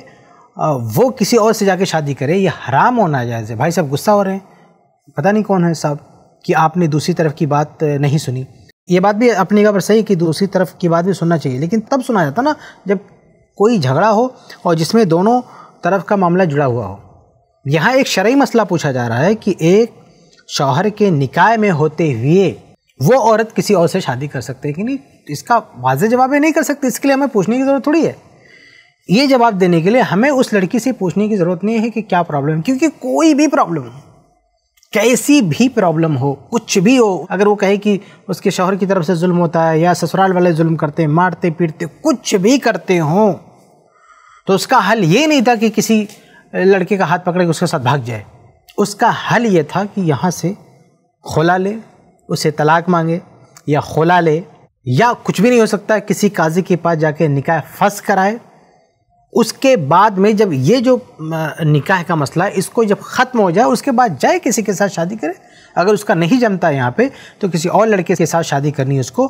Speaker 1: वो किसी और से जाके शादी करे ये हराम और जायज़ है भाई साहब गुस्सा हो रहे हैं पता नहीं कौन है साहब कि आपने दूसरी तरफ की बात नहीं सुनी ये बात भी अपनी जगह पर सही कि दूसरी तरफ की बात भी सुनना चाहिए लेकिन तब सुना जाता ना जब कोई झगड़ा हो और जिसमें दोनों तरफ का मामला जुड़ा हुआ हो यहाँ एक शर्य मसला पूछा जा रहा है कि एक शौहर के निकाय में होते हुए वो औरत किसी और से शादी कर सकते हैं कि नहीं इसका वाज जवाब नहीं कर सकते इसके लिए हमें पूछने की ज़रूरत थोड़ी है ये जवाब देने के लिए हमें उस लड़की से पूछने की ज़रूरत नहीं है कि क्या प्रॉब्लम है क्योंकि कोई भी प्रॉब्लम कैसी भी प्रॉब्लम हो कुछ भी हो अगर वो कहे कि उसके शौहर की तरफ से जुल्म होता है या ससुराल वाले जुल्म करते हैं मारते पीटते कुछ भी करते हों तो उसका हल ये नहीं था कि किसी लड़के का हाथ पकड़ के उसके साथ भाग जाए उसका हल ये था कि यहाँ से खोला ले उसे तलाक मांगे या खोला ले या कुछ भी नहीं हो सकता किसी काजी के पास जाके निकाह फंस कराए उसके बाद में जब ये जो निकाह का मसला है इसको जब ख़त्म हो जाए उसके बाद जाए किसी के साथ शादी करे अगर उसका नहीं जमता यहाँ पे तो किसी और लड़के के साथ शादी करनी है उसको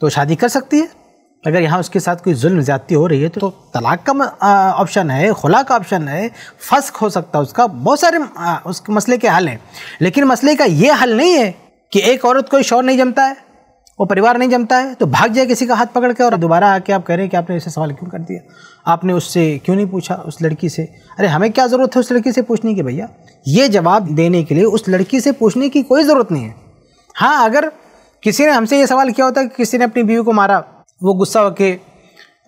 Speaker 1: तो शादी कर सकती है अगर यहाँ उसके साथ कोई जुल्म ज़्यादती हो रही है तो, तो तलाक का ऑप्शन है खुला का ऑप्शन है फस्क हो सकता है उसका बहुत सारे उस मसले के हल हैं लेकिन मसले का ये हल नहीं है कि एक औरत कोई शोर नहीं जमता है वो परिवार नहीं जमता है तो भाग जाए किसी का हाथ पकड़ के और दोबारा आके आप कह रहे हैं कि आपने ऐसे सवाल क्यों कर दिया आपने उससे क्यों नहीं पूछा उस लड़की से अरे हमें क्या ज़रूरत है उस लड़की से पूछने की भैया ये जवाब देने के लिए उस लड़की से पूछने की कोई ज़रूरत नहीं है हाँ अगर किसी ने हमसे ये सवाल किया होता कि किसी ने अपनी बीवी को मारा वो गुस्सा होकर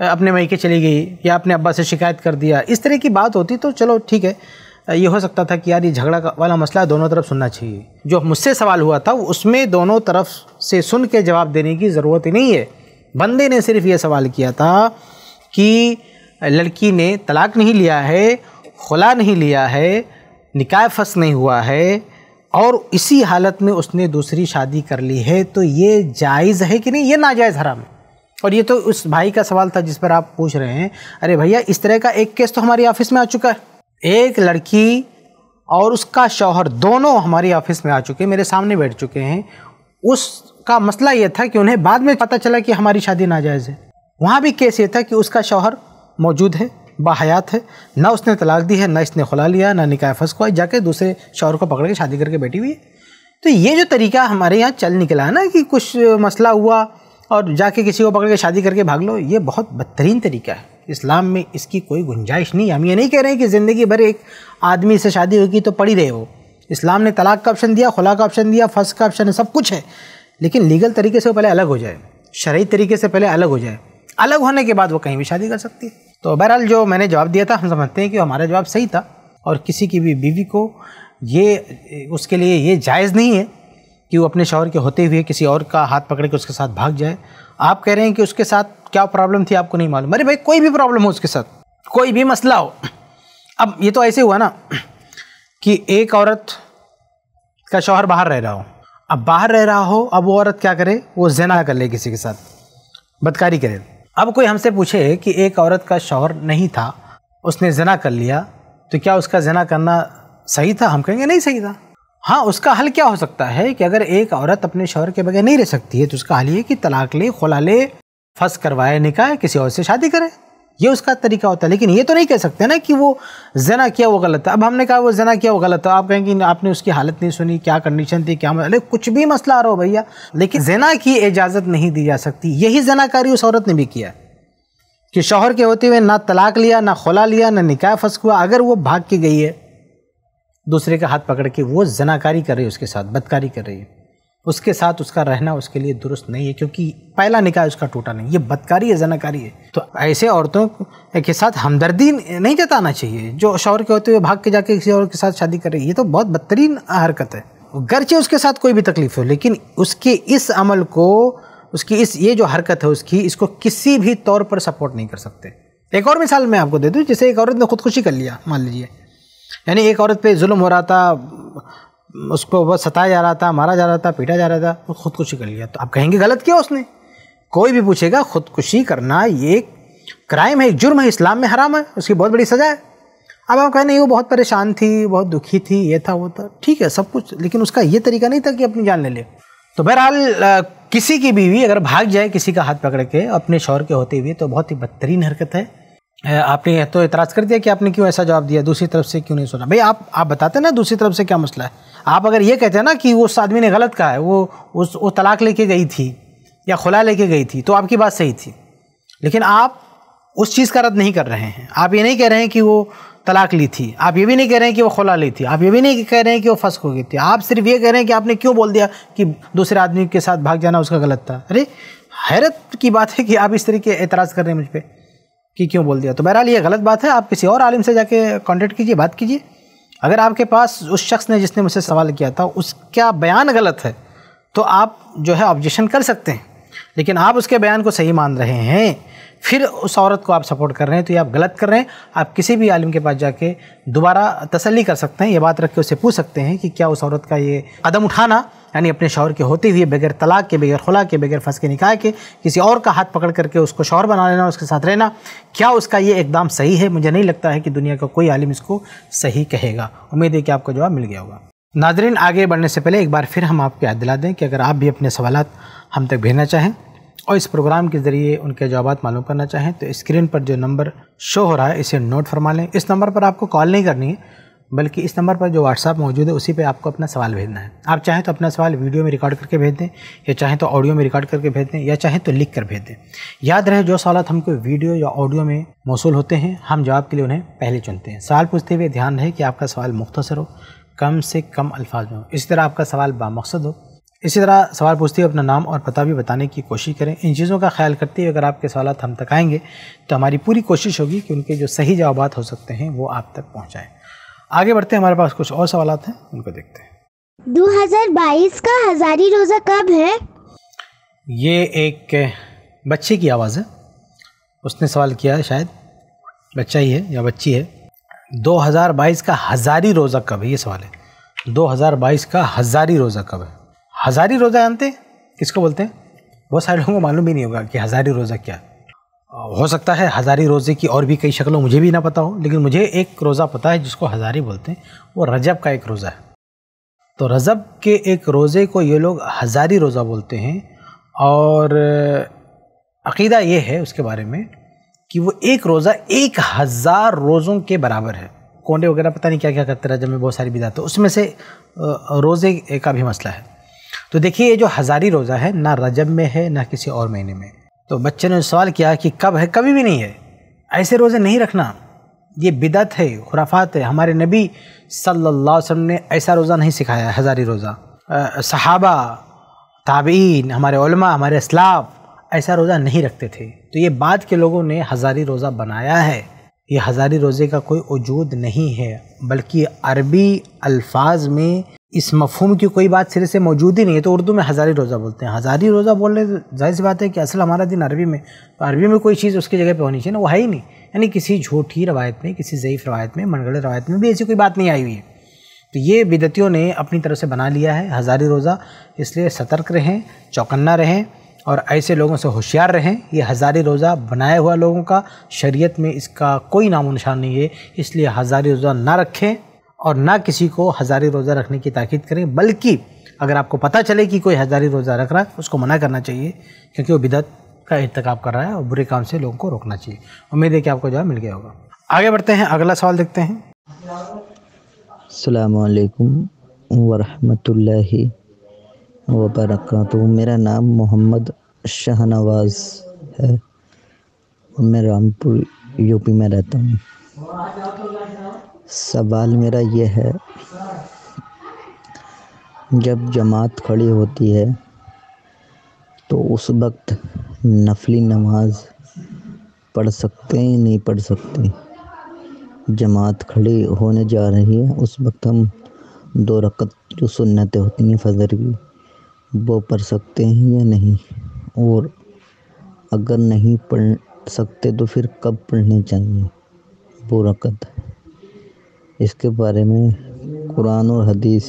Speaker 1: अपने मई के चली गई या अपने अब्बा से शिकायत कर दिया इस तरह की बात होती तो चलो ठीक है ये हो सकता था कि यार ये झगड़ा वाला मसला दोनों तरफ सुनना चाहिए जो मुझसे सवाल हुआ था उसमें दोनों तरफ से सुन के जवाब देने की ज़रूरत ही नहीं है बंदे ने सिर्फ ये सवाल किया था कि लड़की ने तलाक नहीं लिया है खुला नहीं लिया है निकाय फस नहीं हुआ है और इसी हालत में उसने दूसरी शादी कर ली है तो ये जायज़ है कि नहीं ये नाजायज़ हराम है और ये तो उस भाई का सवाल था जिस पर आप पूछ रहे हैं अरे भैया इस तरह का एक केस तो हमारी ऑफिस में आ चुका है एक लड़की और उसका शौहर दोनों हमारी ऑफिस में आ चुके मेरे सामने बैठ चुके हैं उसका मसला ये था कि उन्हें बाद में पता चला कि हमारी शादी नाजायज़ है वहाँ भी केस ये था कि उसका शौहर मौजूद है बाहयात है ना उसने तलाक दी है ना इसने खुला लिया ना निकाय फंस जाके दूसरे शौहर को पकड़ के शादी करके बैठी हुई है तो ये जो तरीका हमारे यहाँ चल निकला है ना कि कुछ मसला हुआ और जाके किसी को पकड़ के शादी करके भाग लो ये बहुत बदतरीन तरीका है इस्लाम में इसकी कोई गुंजाइश नहीं हम ये नहीं कह रहे हैं कि ज़िंदगी भर एक आदमी से शादी होगी तो पड़ी रहे वो इस्लाम ने तलाक का ऑप्शन दिया खुला का ऑप्शन दिया फर्स्ट का ऑप्शन है सब कुछ है लेकिन लीगल तरीके से वो पहले अलग हो जाए शर्य तरीके से पहले अलग हो जाए अलग होने के बाद वो कहीं भी शादी कर सकती है तो बहरहाल जो मैंने जवाब दिया था हम समझते हैं कि हमारा जवाब सही था और किसी की भी बीवी को ये उसके लिए ये जायज़ नहीं है कि वो अपने शौहर के होते हुए किसी और का हाथ पकड़ के उसके साथ भाग जाए आप कह रहे हैं कि उसके साथ क्या प्रॉब्लम थी आपको नहीं मालूम अरे भाई कोई भी प्रॉब्लम हो उसके साथ कोई भी मसला हो अब ये तो ऐसे हुआ ना कि एक औरत का शौहर बाहर रह रहा हो अब बाहर रह रहा हो अब वो औरत क्या करे वो जना कर ले किसी के साथ बदकारी करे अब कोई हमसे पूछे कि एक औरत का शौहर नहीं था उसने जना कर लिया तो क्या उसका जना करना सही था हम कहेंगे नहीं सही था हाँ उसका हल क्या हो सकता है कि अगर एक औरत अपने शौहर के बगैर नहीं रह सकती है तो उसका हल ये कि तलाक ले खुला ले फंस करवाए निकाय किसी और से शादी करे ये उसका तरीका होता है लेकिन ये तो नहीं कह सकते ना कि वो जना किया वो गलत है अब हमने कहा वो जना किया वो गलत है आप कहेंगे आपने उसकी हालत नहीं सुनी क्या कंडीशन थी क्या मतलब कुछ भी मसला आ रहा हो भैया लेकिन जना की इजाज़त नहीं दी जा सकती यही जनाकारी उस औरत ने भी किया कि शौहर के होते हुए ना तलाक लिया ना खुला लिया ना निकाह फंस हुआ अगर वो भाग के गई है दूसरे का हाथ पकड़ के वो जनाकारी कर रही है उसके साथ बदकारी कर रही है उसके साथ उसका रहना उसके लिए दुरुस्त नहीं है क्योंकि पहला निकाय उसका टूटा नहीं ये बदकारी है जनाकारी है तो ऐसे औरतों के साथ हमदर्दी नहीं जताना चाहिए जो शौहर के होते हुए भाग के जाके किसी और के साथ शादी कर रही है ये तो बहुत बदतरीन हरकत है गरचे उसके साथ कोई भी तकलीफ हो लेकिन उसके इस अमल को उसकी इस ये जो हरकत है उसकी इसको किसी भी तौर पर सपोर्ट नहीं कर सकते एक और मिसाल मैं आपको दे दूँ जैसे एक औरत ने खुदकुशी कर लिया मान लीजिए यानी एक औरत पे जुल्म हो रहा था उसको वह सताया जा रहा था मारा जा रहा था पीटा जा रहा था वो खुदकुशी कर लिया तो आप कहेंगे गलत किया उसने कोई भी पूछेगा खुदकुशी करना ये क्राइम है एक जुर्म है इस्लाम में हराम है उसकी बहुत बड़ी सज़ा है अब आप कहें नहीं वो बहुत परेशान थी बहुत दुखी थी ये था वो था ठीक है सब कुछ लेकिन उसका ये तरीका नहीं था कि अपनी जान ले ले तो बहरहाल किसी की बीवी अगर भाग जाए किसी का हाथ पकड़ के अपने शौर के होते हुए तो बहुत ही बदतरीन हरकत है आपने तो एतराज़ कर दिया कि आपने क्यों ऐसा जवाब दिया दूसरी तरफ से क्यों नहीं सोचा भाई आप आप बताते ना दूसरी तरफ से क्या मसला है आप अगर ये कहते हैं ना कि उस आदमी ने गलत कहा है वो उस वो तलाक लेके गई थी या खुला लेके गई थी तो आपकी बात सही थी लेकिन आप उस चीज़ का रद्द नहीं कर रहे हैं आप ये नहीं कह रहे हैं कि वो तलाक ली थी आप ये भी नहीं कह रहे हैं कि वो खुला ली थी आप ये भी नहीं कह रहे हैं कि वो फंस हो गई थी आप सिर्फ ये कह रहे हैं कि आपने क्यों बोल दिया कि दूसरे आदमी के साथ भाग जाना उसका गलत था अरे हैरत की बात है कि आप इस तरीके एतराज़ कर रहे हैं मुझ पर कि क्यों बोल दिया तो बहरहाल ये गलत बात है आप किसी और आलिम से जाके कॉन्टेक्ट कीजिए बात कीजिए अगर आपके पास उस शख्स ने जिसने मुझसे सवाल किया था उसका बयान गलत है तो आप जो है ऑब्जेक्शन कर सकते हैं लेकिन आप उसके बयान को सही मान रहे हैं फिर उस औरत को आप सपोर्ट कर रहे हैं तो ये आप गलत कर रहे हैं आप किसी भी आलिम के पास जाके दोबारा तसल्ली कर सकते हैं ये बात रख के उससे पूछ सकते हैं कि क्या उस औरत का ये कदम उठाना यानी अपने शौहर के होते हुए बगैर तलाक के बगैर खुला के बगैर फंस के निकाह के किसी और का हाथ पकड़ करके उसको शौहर बना लेना उसके साथ रहना क्या उसका ये एकदम सही है मुझे नहीं लगता है कि दुनिया का कोई आलिम इसको सही कहेगा उम्मीद है कि आपको जवाब मिल गया होगा नाजरीन आगे बढ़ने से पहले एक बार फिर हम आपको याद दिला दें कि अगर आप भी अपने सवाल हम तक भेजना चाहें और इस प्रोग्राम के ज़रिए उनके जवाब मालूम करना चाहें तो स्क्रीन पर जो नंबर शो हो रहा है इसे नोट फरमा लें इस नंबर पर आपको कॉल नहीं करनी है बल्कि इस नंबर पर जो व्हाट्सअप मौजूद है उसी पे आपको अपना सवाल भेजना है आप चाहें तो अपना सवाल वीडियो में रिकॉर्ड करके भेज दें या चाहें तो ऑडियो में रिकॉर्ड करके भेज दें या चाहें तो लिख कर भेज दें याद रहे जो सवाल हमको वीडियो या ऑडियो में मौसू होते हैं हम जवाब के लिए उन्हें पहले चुनते हैं सवाल पूछते हुए ध्यान रहे कि आपका सवाल मुख्तसर हो कम से कम अल्फाज में हो इसी तरह आपका सवाल बामकसद हो इसी तरह सवाल पूछते हुए अपना नाम और पता भी बताने की कोशिश करें इन चीज़ों का ख्याल करते हुए अगर आपके सवाल हम तक आएंगे तो हमारी पूरी कोशिश होगी कि उनके जो सही जवाब हो सकते हैं वो आप तक पहुँचाएँ आगे बढ़ते हैं हमारे पास कुछ और सवाल हैं उनको देखते हैं
Speaker 2: 2022 का हजारी रोज़ा कब है
Speaker 1: ये एक बच्चे की आवाज़ है उसने सवाल किया है शायद बच्चा ही है या बच्ची है 2022 का हजारी रोज़ा कब है ये सवाल है 2022 का हजारी रोज़ा कब है हजारी रोज़ा जानते किसको बोलते हैं बहुत सारे लोगों को मालूम ही नहीं होगा कि हजारी रोज़ा क्या है हो सकता है हज़ारी रोज़े की और भी कई शक्लों मुझे भी ना पता हो लेकिन मुझे एक रोज़ा पता है जिसको हज़ारी बोलते हैं वो रजब का एक रोज़ा है तो रजब के एक रोज़े को ये लोग हज़ारी रोज़ा बोलते हैं और अकीदा ये है उसके बारे में कि वो एक रोज़ा एक हज़ार रोज़ों के बराबर है कोंडे वगैरह पता नहीं क्या क्या करते रजब में बहुत सारी बिदात है तो उसमें से रोज़े का भी मसला है तो देखिए ये जो हज़ारी रोज़ा है ना रजब में है ना किसी और महीने में तो बच्चे ने सवाल किया कि कब है कभी भी नहीं है ऐसे रोज़े नहीं रखना ये बिदत है खुराफात है हमारे नबी सल्लल्लाहु अलैहि वसल्लम ने ऐसा रोज़ा नहीं सिखाया हज़ारी रोज़ा सहाबा ताबीन हमारे उलमा हमारे इसलाफ ऐसा रोज़ा नहीं रखते थे तो ये बाद के लोगों ने हज़ारी रोज़ा बनाया है ये हज़ारी रोज़े का कोई वजूद नहीं है बल्कि अरबी अल्फाज में इस मफहम की कोई बात सिरे से मौजूद ही नहीं है तो उर्दू में हज़ारी रोज़ा बोलते हैं हज़ारी रोज़ा बोलने जाहिर सी बात है कि असल हमारा दिन अरबी में तो अरबी में कोई चीज़ उसकी जगह पर होनी चाहिए ना वो है ही नहीं यानी किसी झूठी रवायत में किसी ज़यीफ़ रवायत में मनगढ़ रवायत में भी ऐसी कोई बात नहीं आई हुई है तो ये बिदतियों ने अपनी तरफ से बना लिया है हज़ारी रोज़ा इसलिए सतर्क रहें चौकन्ना रहें और ऐसे लोगों से होशियार रहें ये हज़ारी रोज़ा बनाया हुआ लोगों का शरीयत में इसका कोई नामो निशान नहीं है इसलिए हज़ारी रोज़ा ना रखें और ना किसी को हज़ारी रोज़ा रखने की ताकीद करें बल्कि अगर आपको पता चले कि कोई हज़ारी रोज़ा रख रहा है उसको मना करना चाहिए क्योंकि वो बिदत का इरतकब कर रहा है और बुरे काम से लोगों को रोकना चाहिए उम्मीद है कि आपको जवाब मिल गया होगा आगे बढ़ते हैं अगला सवाल देखते हैं
Speaker 2: अलकुम वरहमतुल्लाहि वबरकातुहू मेरा नाम मोहम्मद शाहनवाज है मैं रामपुर यूपी में रहता हूँ सवाल मेरा यह है जब जमात खड़ी होती है तो उस वक्त नफली नमाज पढ़ सकते हैं नहीं पढ़ सकते जमात खड़ी होने जा रही है उस वक्त हम दो रकत जो सुन्नतें होती हैं फजर की वो पढ़ सकते हैं या नहीं और अगर नहीं पढ़ सकते तो फिर कब पढ़ने चाहिए रकत इसके बारे में कुरान और हदीस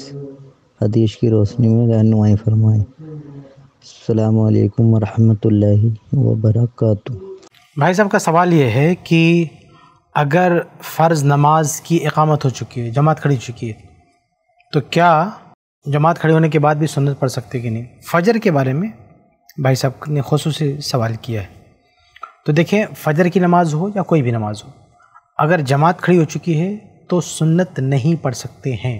Speaker 2: हदीस की रोशनी में रहनुमाई फरमाएँ अल्लाम वरहमल वबरक
Speaker 1: भाई साहब का सवाल ये है कि अगर फ़र्ज़ नमाज की इकामत हो चुकी है जमात खड़ी चुकी है तो क्या जमात खड़ी होने के बाद भी सुन्नत पढ़ सकते कि नहीं फ़जर के बारे में भाई साहब ने खसूस सवाल किया है तो देखें फजर की नमाज़ हो या कोई भी नमाज़ हो अगर जमात खड़ी हो चुकी है तो सुन्नत नहीं पढ़ सकते हैं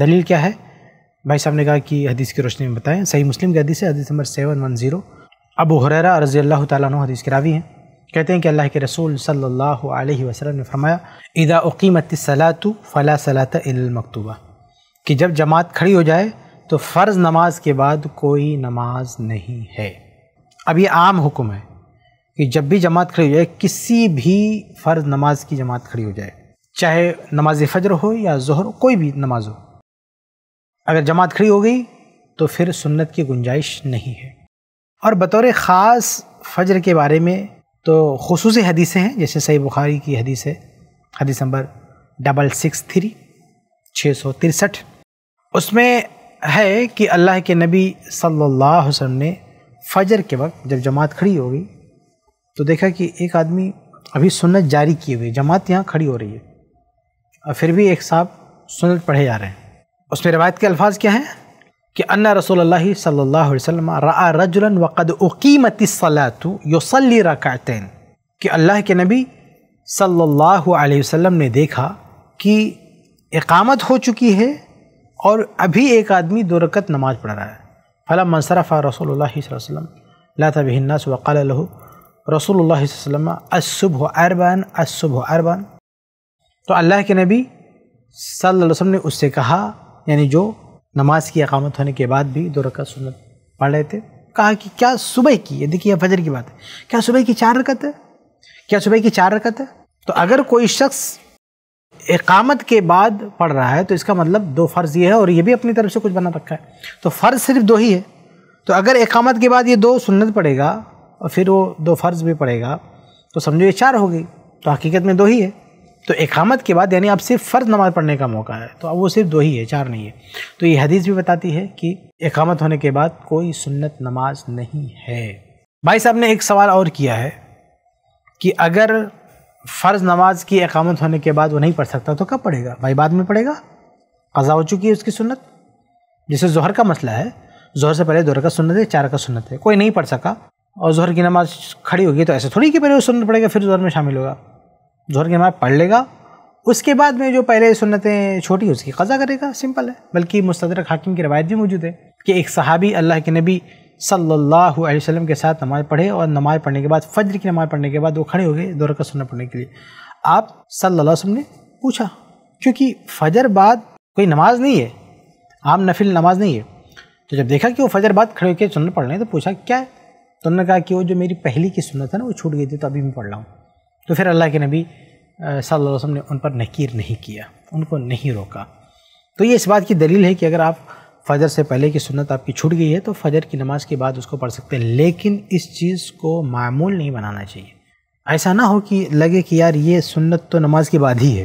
Speaker 1: दलील क्या है भाई साहब ने कहा कि हदीस की रोशनी में बताएं सही मुस्लिम की हदीस है हदीस नंबर सेवन वन ज़ीरो अबू हुररा रज़ी अल्लाह तु हदीस के रावी हैं कहते हैं कि अल्लाह के रसूल सल्लल्लाहु अलैहि वसल्लम ने फरमाया इदा उकीमत सलातु फ़ला सलात मकतूबा कि जब जमात खड़ी हो जाए तो फ़र्ज़ नमाज के बाद कोई नमाज नहीं है अब ये आम हुक्म है कि जब भी जमात खड़ी हो जाए किसी भी फ़र्ज़ नमाज की जमात खड़ी हो जाए चाहे नमाज फजर हो या जहर कोई भी नमाज हो अगर जमात खड़ी हो गई तो फिर सुन्नत की गुंजाइश नहीं है और बतौर ख़ास फजर के बारे में तो खसूस हदीसें हैं जैसे सही बुखारी की हदीस है हदीस नंबर डबल सिक्स थ्री छः सौ तिरसठ उसमें है कि अल्लाह के नबी सल्लल्लाहु अलैहि वसल्लम ने फजर के वक्त जब जमात खड़ी हो गई तो देखा कि एक आदमी अभी सुन्नत जारी किए हुए जमात यहाँ खड़ी हो रही है और फिर भी एक साहब सुनत पढ़े जा रहे हैं उसमें रवायत के अल्फाज क्या हैं कि अन्ना रसोल्ला सल्ला वसलम रा रजुलन वक़द उकीमत सलातु योसली रकातन कि अल्लाह के नबी सल्लल्लाहु अलैहि वसल्लम ने देखा कि इकामत हो चुकी है और अभी एक आदमी दो रकत नमाज़ पढ़ रहा है फला मनसरफ़ा रसोल्ला वसलम लाता बिन्नास वक़ाल लहू रसोल्ला वसलम असुबह अरबान असुबह अरबान तो अल्लाह के नबी सल्लल्लाहु अलैहि वसल्लम ने उससे कहा यानी जो नमाज की अकामत होने के बाद भी दो रकत सुन्नत पढ़ रहे थे कहा कि क्या सुबह की ये देखिए फजर की बात है क्या सुबह की चार रकत है क्या सुबह की चार रकत है तो अगर कोई शख्स एकामत के बाद पढ़ रहा है तो इसका मतलब दो फ़र्ज़ ये है और ये भी अपनी तरफ से कुछ बना रखा है तो फ़र्ज़ सिर्फ दो ही है तो अगर एकामत के बाद ये दो सुन्नत पड़ेगा और फिर वो दो फ़र्ज़ भी पड़ेगा तो समझो ये चार हो गई तो हकीकत में दो ही है तो एकामत के बाद यानी अब सिर्फ फ़र्ज़ नमाज़ पढ़ने का मौका है तो अब वो सिर्फ दो ही है चार नहीं है तो ये हदीस भी बताती है कि एकामत होने के बाद कोई सुन्नत नमाज नहीं है भाई साहब ने एक सवाल और किया है कि अगर फ़र्ज़ नमाज की अकामत होने के बाद वो नहीं पढ़ सकता तो कब पढ़ेगा भाई बाद में पढ़ेगा कज़ा हो चुकी है उसकी सुन्नत जैसे जहर का मसला है जहर से पहले दोहर का सुन्नत है चार का सुन्नत है कोई नहीं पढ़ सका और जहर की नमाज खड़ी होगी तो ऐसे थोड़ी कि पहले वो सुन्नत पड़ेगा फिर जहर में शामिल होगा जहर की नमाज पढ़ लेगा उसके बाद में जो पहले सुन्नतें छोटी उसकी कज़ा करेगा सिंपल है बल्कि मुस्तरक हाकिम की रवायत भी मौजूद है कि एक सहाबी अल्लाह के नबी सल्लल्लाहु अलैहि वसल्लम के साथ नमाज़ पढ़े और नमाज़ पढ़ने के बाद फज्र की नमाज़ पढ़ने के बाद वो खड़े हो गए दो रकत सुनना पढ़ने के लिए आप सल्लल्लाहु अलैहि वसल्लम ने पूछा क्योंकि फजर बाद कोई नमाज नहीं है आम नफिल नमाज नहीं है तो जब देखा कि वो फजर बाद खड़े होकर सुनना पढ़ रहे हैं तो पूछा क्या है तो उन्होंने कहा कि वो जो मेरी पहली की सुनत है ना वो छूट गई थी तो अभी मैं पढ़ रहा हूँ तो फिर अल्लाह के नबी सल्लल्लाहु अलैहि वसल्लम ने उन पर नकीर नहीं किया उनको नहीं रोका तो ये इस बात की दलील है कि अगर आप फ़जर से पहले की सुन्नत आपकी छूट गई है तो फ़जर की नमाज़ के बाद उसको पढ़ सकते हैं लेकिन इस चीज़ को मामूल नहीं बनाना चाहिए ऐसा ना हो कि लगे कि यार ये सुन्नत तो नमाज के बाद ही है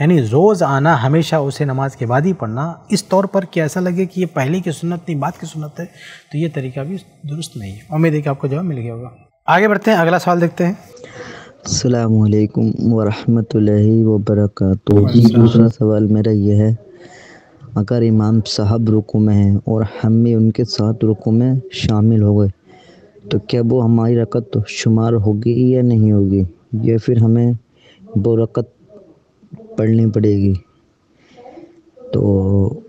Speaker 1: यानी रोज़ आना हमेशा उसे नमाज के बाद ही पढ़ना इस तौर पर कि ऐसा लगे कि ये पहले की सुन्नत नहीं बाद की सुन्नत है तो ये तरीका भी दुरुस्त नहीं है उम्मीद है कि आपको जवाब मिल गया होगा आगे बढ़ते हैं अगला सवाल देखते हैं
Speaker 2: अल्लाम वरहमत वर्क दूसरा सवाल मेरा ये है अगर इमाम साहब रुकू में हैं और हम भी उनके साथ रुकू में शामिल हो गए तो क्या वो हमारी रकत शुमार होगी या नहीं होगी या फिर हमें वो रकत पढ़नी पड़ेगी तो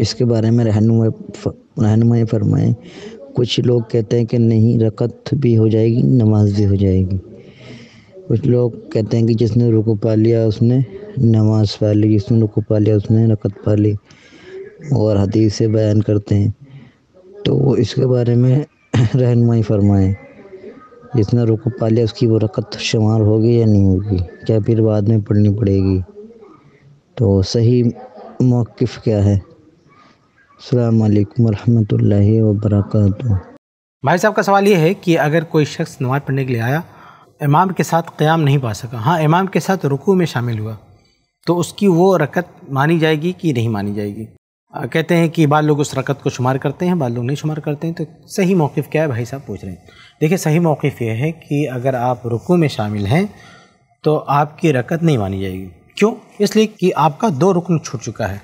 Speaker 2: इसके बारे में रहनुमा रहनुमाई फरमाएँ कुछ लोग कहते हैं कि नहीं रकत भी हो जाएगी नमाज भी हो जाएगी कुछ लोग कहते हैं कि जिसने रुको पा लिया उसने नमाज पाली जिसने रुकू पाली उसने रकत पाली और हदीस से बयान करते हैं तो वो इसके बारे में रहनमाई फरमाएँ जिसने रुकू लिया उसकी वो रकत शुमार होगी या नहीं होगी क्या फिर बाद में पढ़नी पड़ेगी तो सही मौक़ क्या है अलैक्म वरहल वर्क
Speaker 1: भाई साहब का सवाल ये है कि अगर कोई शख्स नमाज़ पढ़ने के लिए आया इमाम के साथ क़्याम नहीं पा सका हाँ इमाम के साथ रुकू में शामिल हुआ तो उसकी वो रकत मानी जाएगी कि नहीं मानी जाएगी आ, कहते हैं कि बाल लोग उस रकत को शुमार करते हैं बाद लोग नहीं शुमार करते हैं तो सही मौक़ क्या है भाई साहब पूछ रहे हैं देखिए सही मौक़ यह है कि अगर आप रुकू में शामिल हैं तो आपकी रकत नहीं मानी जाएगी क्यों इसलिए कि आपका दो रुकन छूट चुका है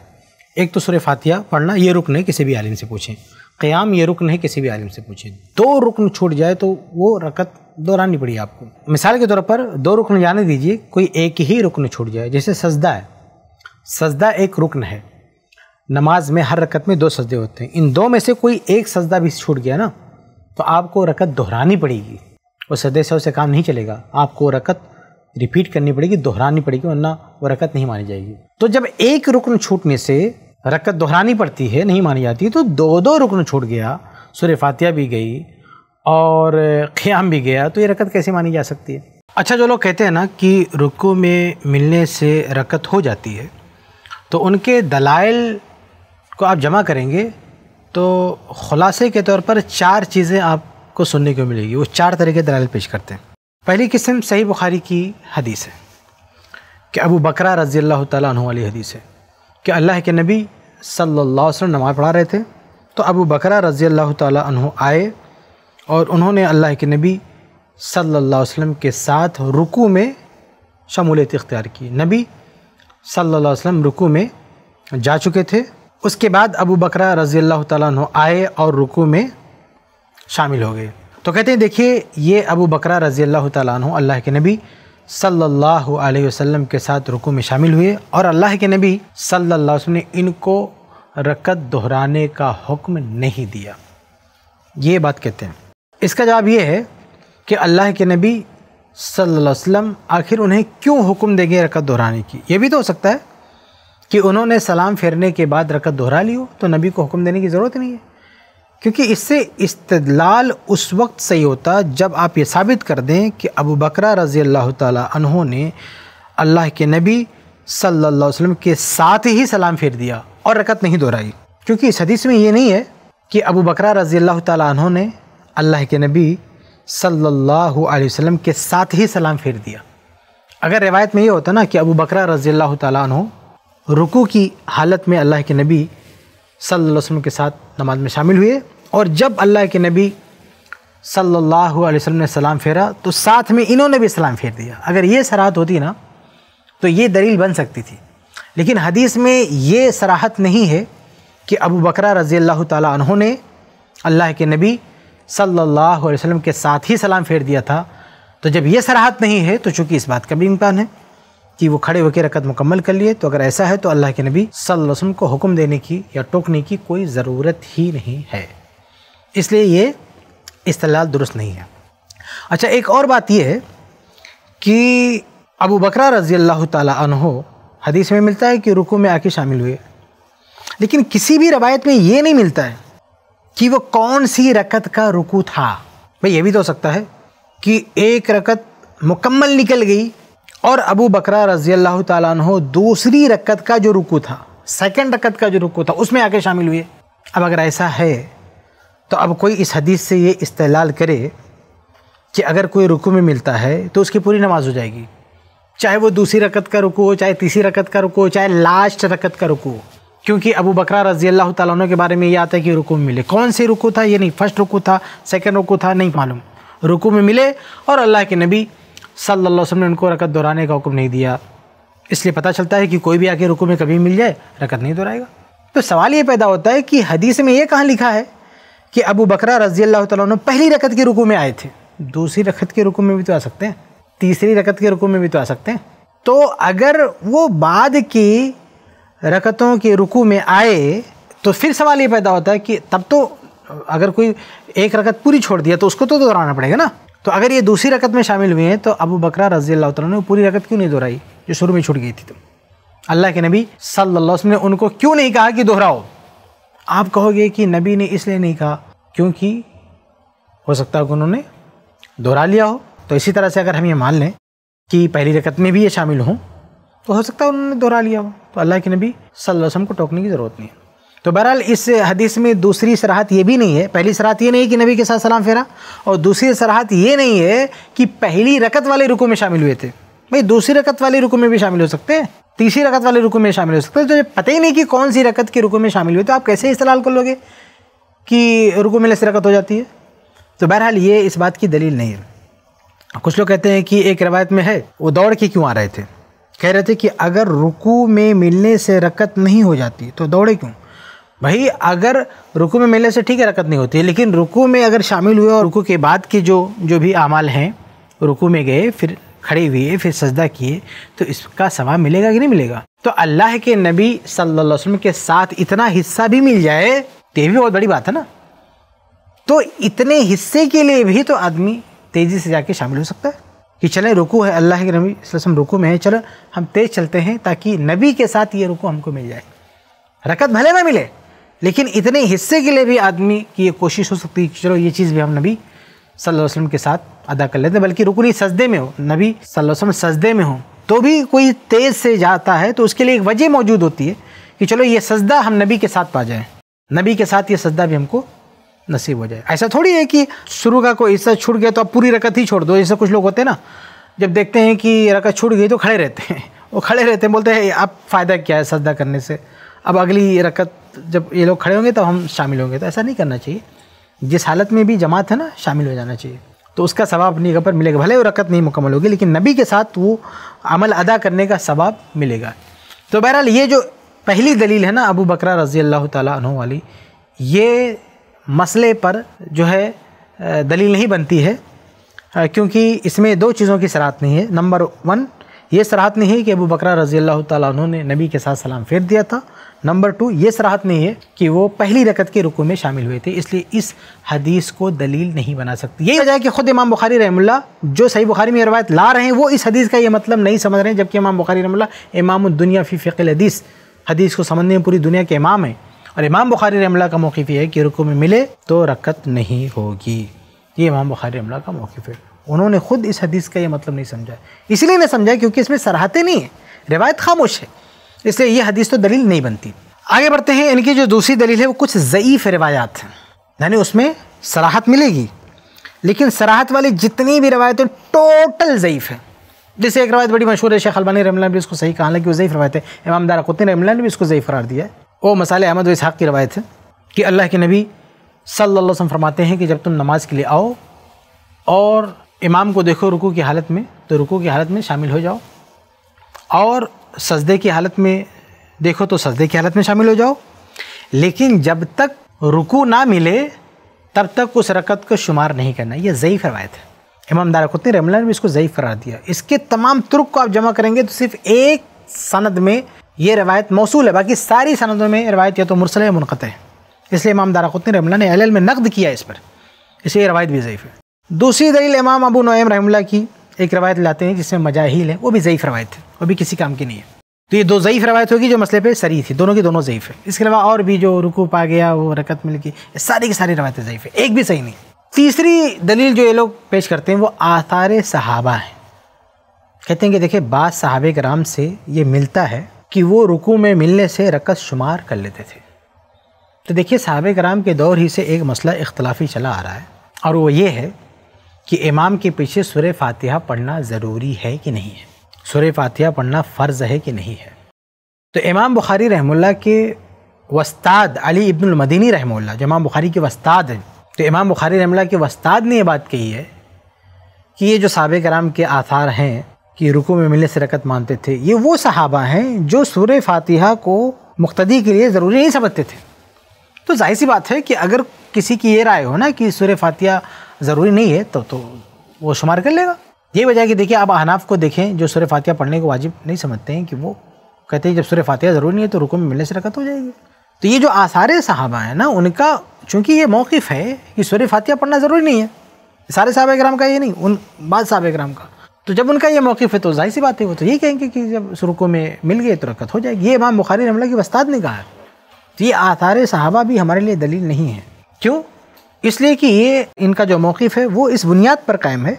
Speaker 1: एक तो सुर फातिया पढ़ना ये रुकन है किसी भी आलिम से पूछें क़याम ये रुकन है किसी भी आलिम से पूछें दो रुकन छूट जाए तो वो रकत दोहरानी पड़ी आपको मिसाल के तौर पर दो रुकन जाने दीजिए कोई एक ही रुकन छूट जाए जैसे सजदा है सजदा एक रुकन है नमाज में हर रकत में दो सजदे होते हैं इन दो में से कोई एक सजदा भी छूट गया ना तो आपको रकत दोहरानी पड़ेगी और सजदे से उसे काम नहीं चलेगा आपको रकत रिपीट करनी पड़ेगी दोहरानी पड़ेगी वरना वो रकत नहीं मानी जाएगी तो जब एक रुकन छूटने से रकत दोहरानी पड़ती है नहीं मानी जाती तो दो दो रुकन छूट गया सुर फातिया भी गई और ख़्याम भी गया तो ये रकत कैसे मानी जा सकती है अच्छा जो लोग कहते हैं ना कि रुकू में मिलने से रकत हो जाती है तो उनके दलाइल को आप जमा करेंगे तो ख़ुलासे के तौर पर चार चीज़ें आपको सुनने को मिलेगी वो चार तरह के दलाइल पेश करते हैं पहली किस्म सही बुखारी की हदीस है कि अबू बकरा रज़ी अल्लाह तु वाली हदीस है कि अल्लाह के नबी सल्ला नमाज़ पढ़ा रहे थे तो अबू बकरा रज़ी अल्लाह तु आए और उन्होंने अल्लाह के नबी सल्ला अलैहि के साथ रुकू में शमूलियत इख्तियार की नबी सल्ला अलैहि रुकू में जा चुके थे उसके बाद अबू बकरा रज़ी अल्लाह तु आए और रुकू में शामिल हो गए तो कहते हैं देखिए ये अबू बकरा रज़ी अल्लाह तु अल्लाह के नबी सल्ला अलैहि के साथ रुकू में शामिल हुए और अल्लाह के नबी सल्ला वसम ने इनको रकत दोहराने का हुक्म नहीं दिया ये बात कहते हैं इसका जवाब ये है कि अल्लाह के नबी सल्लल्लाहु अलैहि वसल्लम आखिर उन्हें क्यों हुक्म देंगे रकत दोहराने की ये भी तो हो सकता है कि उन्होंने सलाम फेरने के बाद रकत दोहरा ली हो तो नबी को हुक्म देने की ज़रूरत नहीं है क्योंकि इससे इस्तलाल उस वक्त सही होता जब आप ये साबित कर दें कि अबू बकरा रज़ी अल्लाह तहों ने अल्लाह के नबी सल्लल्लाहु अलैहि वसल्लम के साथ ही सलाम फेर दिया और रकत नहीं दोहराई क्योंकि इस हदीस में ये नहीं है कि अबू बकरा रज़ी अल्लाह तहों ने अल्लाह के नबी सल्लल्लाहु अलैहि वसल्लम के साथ ही सलाम फेर दिया अगर रिवायत में ये होता ना कि अबू बकर रज़ी अल्लाह तु रुकू की हालत में अल्लाह के नबी सल्लल्लाहु अलैहि वसल्लम के साथ नमाज में शामिल हुए और जब अल्लाह के नबी सल्लल्लाहु अलैहि वसल्लम ने सलाम फेरा तो साथ में इन्होंने भी सलाम फेर दिया अगर ये सराहत होती ना तो ये दलील बन सकती थी लेकिन हदीस में ये सराहत नहीं है कि अबू बकर रज़ी अल्लाह तु ने अल्लाह के नबी सल्लल्लाहु अलैहि वसल्लम के साथ ही सलाम फेर दिया था तो जब ये सराहत नहीं है तो चूंकि इस बात का भी इम्कान है कि वो खड़े होकर रकत मुकम्मल कर लिए तो अगर ऐसा है तो अल्लाह के नबी सल्लल्लाहु अलैहि वसल्लम को हुक्म देने की या टोकने की कोई ज़रूरत ही नहीं है इसलिए ये इस्तलाल दुरुस्त नहीं है अच्छा एक और बात यह है कि अबू बकरा रज़ी अल्लाह तहो हदीस में मिलता है कि रुकू में आके शामिल हुए लेकिन किसी भी रवायत में ये नहीं मिलता है कि वो कौन सी रकत का रुकू था भाई ये भी तो हो सकता है कि एक रकत मुकम्मल निकल गई और अबू बकरा रजी अल्लाह तु दूसरी रकत का जो रुकू था सेकेंड रकत का जो रुकू था उसमें आके शामिल हुए अब अगर ऐसा है तो अब कोई इस हदीस से ये इस्तेलाल करे कि अगर कोई रुकू में मिलता है तो उसकी पूरी नमाज हो जाएगी चाहे वो दूसरी रकत का रुकू हो चाहे तीसरी रकत का रुकू हो चाहे लास्ट रकत का रुकू हो क्योंकि अबू बकरा रजी अल्लाह तु के बारे में ये आता है कि रुकू में मिले कौन से रुकू था ये नहीं फर्स्ट रुकू था सेकेंड रुकू था नहीं मालूम रुकू में मिले और अल्लाह के नबी सल्लल्लाहु अलैहि वसल्लम ने उनको रकत दोहराने का हुक्म नहीं दिया इसलिए पता चलता है कि कोई भी आके रुकू में कभी मिल जाए रकत नहीं दोहराएगा तो सवाल ये पैदा होता है कि हदीस में ये कहाँ लिखा है कि अबू बकरा रजी अल्लाह तु पहली रकत के रुकू में आए थे दूसरी रकत के रुकू में भी तो आ सकते हैं तीसरी रकत के रुकू में भी तो आ सकते हैं तो अगर वो बाद की रकतों के रुकू में आए तो फिर सवाल ये पैदा होता है कि तब तो अगर कोई एक रकत पूरी छोड़ दिया तो उसको तो दोहराना पड़ेगा ना तो अगर ये दूसरी रकत में शामिल हुए हैं तो अबू बकरा रजी अल्लाह ने पूरी रकत क्यों नहीं दोहराई जो शुरू में छूट गई थी तो अल्लाह के नबी सल्लल्लाहु अलैहि वसल्लम ने उनको क्यों नहीं कहा कि दोहराओ आप कहोगे कि नबी ने इसलिए नहीं कहा क्योंकि हो सकता है कि उन्होंने दोहरा लिया हो तो इसी तरह से अगर हम ये मान लें कि पहली रकत में भी ये शामिल हों तो हो सकता है उन्होंने दोहरा लिया हो तो अल्लाह के नबी सल्लम को टोकने की ज़रूरत नहीं है तो बहरहाल इस हदीस में दूसरी सराहत ये भी नहीं है पहली सराहत ये नहीं कि नबी के साथ सलाम फेरा और दूसरी सराहत ये नहीं है कि पहली रकत वाले रुकू में शामिल हुए थे भाई दूसरी रकत वाले रुकू में भी शामिल हो सकते हैं तीसरी रकत वाले रुकू में शामिल हो सकते हैं तो पता ही नहीं कि कौन सी रकत के रुकू में शामिल हुए तो आप कैसे इस्तेलाल कर लोगे कि रुकू में लसी रकत हो जाती है तो बहरहाल ये इस बात की दलील नहीं है कुछ लोग कहते हैं कि एक रवायत में है वो दौड़ के क्यों आ रहे थे कह रहे थे कि अगर रुकू में मिलने से रकत नहीं हो जाती तो दौड़े क्यों भाई अगर रुकू में मिलने से ठीक है रकत नहीं होती है लेकिन रुकू में अगर शामिल हुए और रुकू के बाद के जो जो भी अमाल हैं रुकू में गए फिर खड़े हुए फिर सजदा किए तो इसका सवाब मिलेगा कि नहीं मिलेगा तो अल्लाह के नबी सल्लल्लाहु अलैहि वसल्लम के साथ इतना हिस्सा भी मिल जाए तो भी बहुत बड़ी बात है ना तो इतने हिस्से के लिए भी तो आदमी तेज़ी से जाके शामिल हो सकता है कि चले रुकू है अल्लाह के नबी वसम रुकू में है चलो हम तेज़ चलते हैं ताकि नबी के साथ ये रुकू हमको मिल जाए रकत भले ना मिले लेकिन इतने हिस्से के लिए भी आदमी की ये कोशिश हो सकती है कि चलो ये चीज़ भी हम नबी सल्लल्लाहु अलैहि वसल्लम के साथ अदा कर लेते हैं बल्कि रुकनी सजदे में हो नबी सल्लल्लाहु अलैहि वसल्लम सजदे में हो तो भी कोई तेज़ से जाता है तो उसके लिए एक वजह मौजूद होती है कि चलो ये सजदा हम नबी के साथ पा जाएँ नबी के साथ ये सजदा भी हमको नसीब हो जाए ऐसा थोड़ी है कि शुरू का कोई हिस्सा छूट गया तो आप पूरी रकत ही छोड़ दो जैसे कुछ लोग होते हैं ना जब देखते हैं कि रकत छूट गई तो खड़े रहते हैं वो खड़े रहते हैं बोलते हैं आप फ़ायदा क्या है सजदा करने से अब अगली रकत जब ये लोग खड़े होंगे तो हम शामिल होंगे तो ऐसा नहीं करना चाहिए जिस हालत में भी जमात है ना शामिल हो जाना चाहिए तो उसका सवाब अपनी पर मिलेगा भले वो रकत नहीं मुकम्मल होगी लेकिन नबी के साथ वो अमल अदा करने का सवाब मिलेगा तो बहरहाल ये जो पहली दलील है ना अबू बकरा रज़ी अल्लाह तु वाली ये मसले पर जो है दलील नहीं बनती है क्योंकि इसमें दो चीज़ों की सराहत नहीं है नंबर वन ये सराहत नहीं है कि अबू बकरा रज़ी अल्लाह तुम ने नबी के साथ सलाम फेर दिया था नंबर टू ये सराहत नहीं है कि वो पहली रकत के रुकू में शामिल हुए थे इसलिए इस हदीस को दलील नहीं बना सकती यही वजह है कि खुद इमाम बुखारी रहमुल्ला जो सही बुखारी में रवायत ला रहे हैं वो इस हदीस का ये मतलब नहीं समझ रहे हैं जबकि इमाम बुखारी रहमुल्ला इमाम दुनिया फ़ी फ़िकल हदीस हदीस को समझने में पूरी दुनिया के इमाम हैं और इमाम बुखारी रमला का मौक़ ये है कि रुको में मिले तो रकत नहीं होगी ये इमाम बुखारी रमला का मौक़ है उन्होंने ख़ुद इस हदीस का ये मतलब नहीं समझा इसलिए नहीं समझा क्योंकि इसमें सराहते नहीं है रिवायत खामोश है इसलिए ये हदीस तो दलील नहीं बनती आगे बढ़ते हैं इनकी जो दूसरी दलील है वो कुछ ज़यीफ़ रवायात हैं यानी उसमें सराहत मिलेगी लेकिन सराहत वाली जितनी भी रवायतें टोटल ज़यीफ़ हैं जैसे एक रवायत बड़ी मशहूर है शेख अलबानी रमला ने भी इसको सही कहा कि वो ज़यीफ़ रवायत है इमाम दारा रमला ने भी इसको ज़यीफ़ करार दिया है वो मसाले अहमद वाक़ की रवायत है कि अल्लाह के नबी सल्लल्लाहु अलैहि वसल्लम फरमाते हैं कि जब तुम नमाज के लिए आओ और इमाम को देखो रुकू की हालत में तो रुकू की हालत में शामिल हो जाओ और सजदे की हालत में देखो तो सजदे की हालत में शामिल हो जाओ लेकिन जब तक रुकू ना मिले तब तक उस रकत को शुमार नहीं करना यह ज़यीफ़ रवायत है इमाम दारकुतनी रमला ने भी इसको ज़यीफ़ करार दिया इसके तमाम तुर्क को आप जमा करेंगे तो सिर्फ एक सनद में ये रवायत मौसू है बाकी सारी सनदों में रवायत या तो मुरसल या मुनत है इसलिए इमाम दाराकुतनी रमला ने एल में नकद किया इस पर इसलिए रवायत भी ज़यीफ़ है दूसरी दलील इमाम अबू नोम रहमल्ला की एक रवायत लाते हैं जिसमें मजाहिल है वो भी ज़यीफ़ रवायत है वो भी किसी काम की नहीं है तो ये दो ज़यीफ़ रवायत होगी जो मसले पर सरी थी दोनों की दोनों ज़यीफ़ है इसके अलावा और भी जो रुकू पा गया वो रकत मिल गई सारी की सारी रवायतें ज़यीफ़ है एक भी सही नहीं तीसरी दलील जो ये लोग पेश करते हैं वो आतार सहाबा हैं कहते हैं कि देखिए बाद के कराम से ये मिलता है कि वो रुकू में मिलने से रकत शुमार कर लेते थे तो देखिए साहब कराम के दौर ही से एक मसला इख्तलाफी चला आ रहा है और वो ये है कि इमाम के पीछे सुर फातिहा पढ़ना ज़रूरी है कि नहीं है सुर फातिहा पढ़ना फ़र्ज़ है कि नहीं है तो इमाम बुखारी रहमुल्ला के वस्ताद अली इब्नमदीनी रहमुल्ला जो इमाम बुखारी के वस्ताद हैं तो इमाम बुखारी रहमुल्ला के वस्ताद ने ये बात कही है कि ये जो साहब कराम के आसार हैं कि रुकू में मिलने से रकत मानते थे ये वो सहाबा हैं जो सूर फातिहा को मुख्तदी के लिए ज़रूरी नहीं समझते थे तो जाहिर सी बात है कि अगर किसी की ये राय हो ना कि सूर्य फातिहा ज़रूरी नहीं है तो तो वो शुमार कर लेगा ये वजह कि देखिए आप अहनाफ को देखें जो सूर फातिहा पढ़ने को वाजिब नहीं समझते हैं कि वो कहते हैं जब सूर फातिहा ज़रूरी नहीं है तो रुकू में मिलने से रकत हो जाएगी तो ये जो आसार साहबा हैं ना उनका चूँकि ये मौक़ है कि सूर्य फातिहा पढ़ना ज़रूरी नहीं है सारे साहब कराम का ये नहीं उन बाद साहब कराम का तो जब उनका ये मौक़ है तो जाहिर सी बात है वो तो ये कहेंगे कि जब शुरू में मिल गए तो रकत हो जाएगी ये इमाम बुखारी रमला की वस्ताद ने कहा तो ये आतार साहबा भी हमारे लिए दलील नहीं है क्यों इसलिए कि ये इनका जो मौक़ है वो इस बुनियाद पर कायम है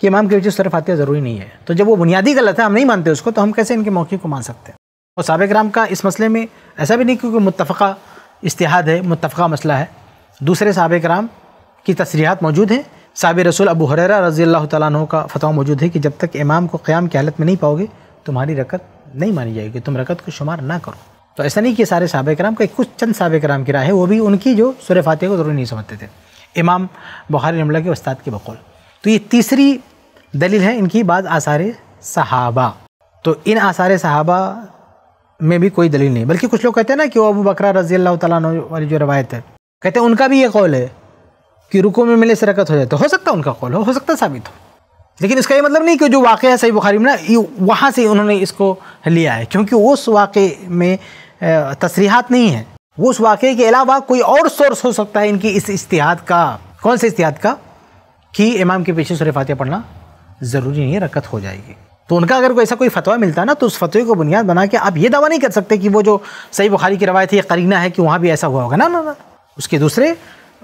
Speaker 1: कि इमाम की वजह से आतिया ज़रूरी नहीं है तो जब वो बुनियादी गलत है हम नहीं मानते उसको तो हम कैसे इनके मौक़े को मान सकते हैं और सबक राम का इस मसले में ऐसा भी नहीं क्योंकि मुतफ़ा इश्तहाद है मुतफ़ा मसला है दूसरे सबक राम की तसरीहत मौजूद हैं साब रसूल अबू हरेरा रज़ी अल्लाह तु का फतवा मौजूद है कि जब तक इमाम को क़्याम की हालत में नहीं पाओगे तुम्हारी रकत नहीं मानी जाएगी तुम रकत को शुमार ना करो तो ऐसा नहीं कि सारे साहब कराम का कुछ चंद साहब कराम की राय है वो भी उनकी जो सुर फातह को ज़रूर नहीं समझते थे इमाम बुखारी रमला के उस्ताद के बकौल तो ये तीसरी दलील है इनकी बाद आसार सहाबा तो इन आसार सहाबा में भी कोई दलील नहीं बल्कि कुछ लोग कहते हैं ना कि वो अबू बकरा रज़ी अल्लाह तु वाली जो रवायत है कहते हैं उनका भी ये कौल है कि रुको में मिले से रकत हो तो हो सकता है उनका कौल हो हो सकता साबित हो लेकिन इसका ये मतलब नहीं कि जो वाक़ है सही बुखारी में ना वहाँ से उन्होंने इसको लिया है क्योंकि उस वाक़े में तसरीहत नहीं है उस वाक़े के अलावा कोई और सोर्स हो सकता है इनकी इस इश्तिहाद का कौन से इश्तिहाद का कि इमाम के पीछे सुर पढ़ना ज़रूरी नहीं है रकत हो जाएगी तो उनका अगर कोई ऐसा कोई फतवा मिलता है ना तो उस फतवे को बुनियाद बना के आप ये दावा नहीं कर सकते कि वो जो सही बुखारी की रवायत है करीना है कि वहाँ भी ऐसा हुआ होगा ना ना ना उसके दूसरे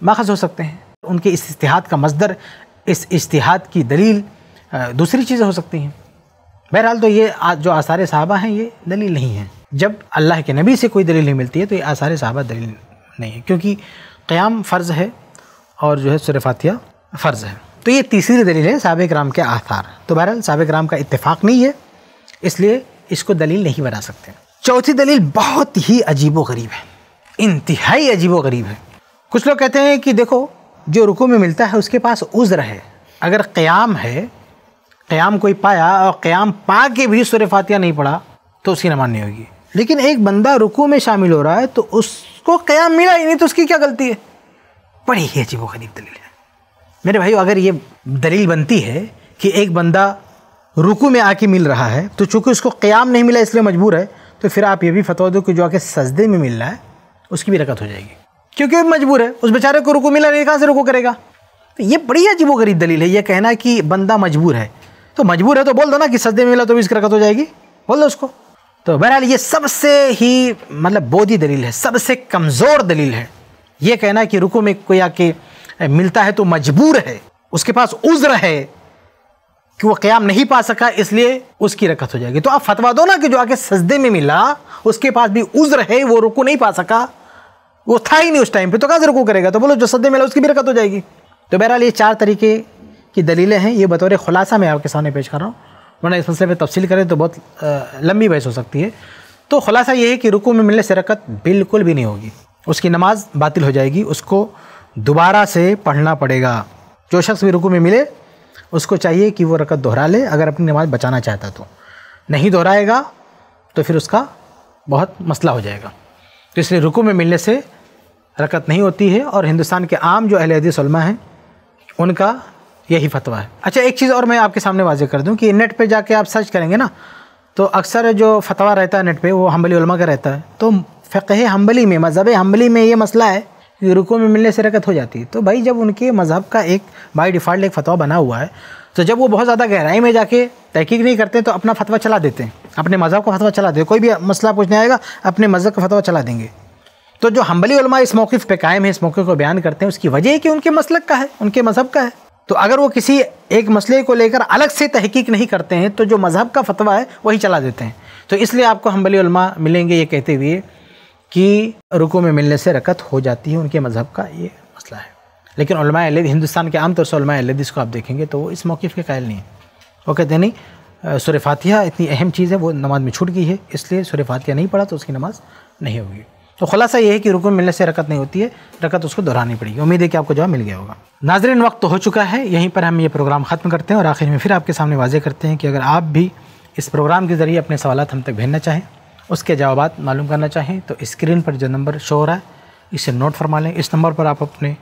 Speaker 1: माखज हो सकते हैं उनके इस इस्तेहाद का मजदर इस इश्तहाद की दलील दूसरी चीज़ें हो सकती हैं बहरहाल तो ये जो आसार साहबा हैं ये दलील नहीं है जब अल्लाह के नबी से कोई दलील नहीं मिलती है तो ये आसार साहबा दलील नहीं है क्योंकि क़्याम फ़र्ज़ है और जो है सुरफातिया फ़र्ज़ है तो ये तीसरी दलील है सबक राम के आसार तो बहरहाल सबक राम का इतफ़ाक़ नहीं है इसलिए इसको दलील नहीं बना सकते चौथी दलील बहुत ही अजीब व गरीब है इंतहाई अजीब व गरीब है कुछ लोग कहते हैं कि देखो जो रुकू में मिलता है उसके पास उज़्र है अगर क़्याम है क़्याम कोई पाया और क़्याम पा के भी सुर फातिया नहीं पढ़ा तो उसकी नमाज नहीं होगी लेकिन एक बंदा रुकू में शामिल हो रहा है तो उसको क़्याम मिला ही नहीं तो उसकी क्या गलती है बड़ी ही अजीब गरीब दलील है मेरे भाई अगर ये दलील बनती है कि एक बंदा रुकू में आके मिल रहा है तो चूँकि उसको क़्याम नहीं मिला इसलिए मजबूर है तो फिर आप ये भी फतवा दो कि जो आके सजदे में मिल रहा है उसकी भी रकत हो जाएगी क्योंकि मजबूर है उस बेचारे को रुको मिला नहीं कहाँ से रुको करेगा तो ये बड़ी अजीबोगरीब दलील है ये कहना कि बंदा मजबूर है तो मजबूर है तो बोल दो ना कि सदे में मिला तो भी इसकी रकत हो जाएगी बोल दो उसको तो बहरहाल ये सबसे ही मतलब बोधी दलील है सबसे कमज़ोर दलील है ये कहना कि रुको में कोई आके मिलता है तो मजबूर है उसके पास उज्र है कि वो क़्याम नहीं पा सका इसलिए उसकी रकत हो जाएगी तो आप फतवा दो ना कि जो आके सजदे में मिला उसके पास भी उज्र है वो रुको नहीं पा सका वो था ही नहीं उस टाइम पे तो कहाँ से रुकू करेगा तो बोलो जो सदे मिला उसकी भी रकत हो जाएगी तो बहरहाल ये चार तरीके की दलीलें हैं ये बतौर खुलासा मैं आपके सामने पेश कर रहा हूँ वरना इस मसले पर तफसील करें तो बहुत लंबी बहस हो सकती है तो खुलासा ये है कि रुकू में मिलने से रकत बिल्कुल भी नहीं होगी उसकी नमाज बातिल हो जाएगी उसको दोबारा से पढ़ना पड़ेगा जो शख्स भी रुकू में मिले उसको चाहिए कि वो रकत दोहरा ले अगर अपनी नमाज बचाना चाहता तो नहीं दोहराएगा तो फिर उसका बहुत मसला हो जाएगा तो इसलिए रुकू में मिलने से रकत नहीं होती है और हिंदुस्तान के आम जो अहल हदीसलमा हैं उनका यही फतवा है अच्छा एक चीज़ और मैं आपके सामने वाजे कर दूं कि नेट पे जाके आप सर्च करेंगे ना तो अक्सर जो फतवा रहता है नेट पे वो हम्बली उलमा का रहता है तो फ़क़ह हम्बली में मज़हब हम्बली में ये मसला है कि रुकू में मिलने से रकत हो जाती है तो भाई जब उनके मज़हब का एक बाई डिफ़ाल्ट एक फतवा बना हुआ है तो जब वो बहुत ज़्यादा गहराई में जाके तहकीक नहीं करते तो अपना फतवा चला देते हैं अपने मज़हब का फतवा चला दे कोई भी मसला पूछने आएगा अपने मज़हब का फतवा चला देंगे तो जो हम्बली इस मौक़ पर कायम है इस मौक़े को बयान करते हैं उसकी वजह है कि उनके मसलक का है उनके मज़हब का है तो अगर वो किसी एक मसले को लेकर अलग से तहकीक नहीं करते हैं तो जो मज़हब का फतवा है वही चला देते हैं तो इसलिए आपको हम्बली मिलेंगे ये कहते हुए कि रुको में मिलने से रकत हो जाती है उनके मज़हब का ये मसला है लेकिन हिंदुस्तान के आमतौर से इसको आप देखेंगे तो वो इस मौक़ के कायल नहीं है वो कहते नहीं सुर फातिहा इतनी अहम चीज़ है वो नमाज में छूट गई है इसलिए सुर फातिहा नहीं पढ़ा तो उसकी नमाज नहीं होगी तो खुलासा ये है कि रुकन मिलने से रकत नहीं होती है रकत उसको दोहरानी पड़ेगी उम्मीद है कि आपको जवाब मिल गया होगा नाजरन वक्त तो हो चुका है यहीं पर हम ये प्रोग्राम ख़त्म करते हैं और आखिर में फिर आपके सामने वाजे करते हैं कि अगर आप भी इस प्रोग्राम के ज़रिए अपने सवाल हम तक भेजना चाहें उसके जवाब मालूम करना चाहें तो स्क्रीन पर जो नंबर शो हो रहा है इसे नोट फरमा लें इस नंबर पर आप अपने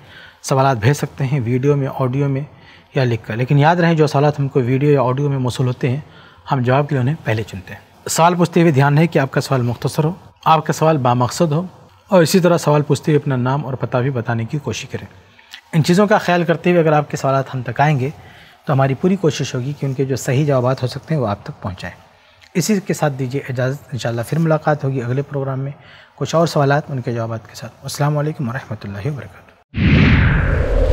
Speaker 1: सवाल भेज सकते हैं वीडियो में ऑडियो में या लिख कर लेकिन याद रहे जो सवाल हमको वीडियो या ऑडियो में मौसू होते हैं हम जवाब के लिए उन्हें पहले चुनते हैं सवाल पूछते हुए ध्यान है कि आपका सवाल मुख्तसर हो आपका सवाल बामकसद हो और इसी तरह सवाल पूछते हुए अपना नाम और पता भी बताने की कोशिश करें इन चीज़ों का ख्याल करते हुए अगर आपके सवाल हम तक आएंगे तो हमारी पूरी कोशिश होगी कि उनके जो सही जवाब हो सकते हैं वो आप तक पहुँचाएँ इसी के साथ दीजिए इजाज़त इन फिर मुलाकात होगी अगले प्रोग्राम में कुछ और सवाल उनके जवाब के साथ असल वरहमल वर्का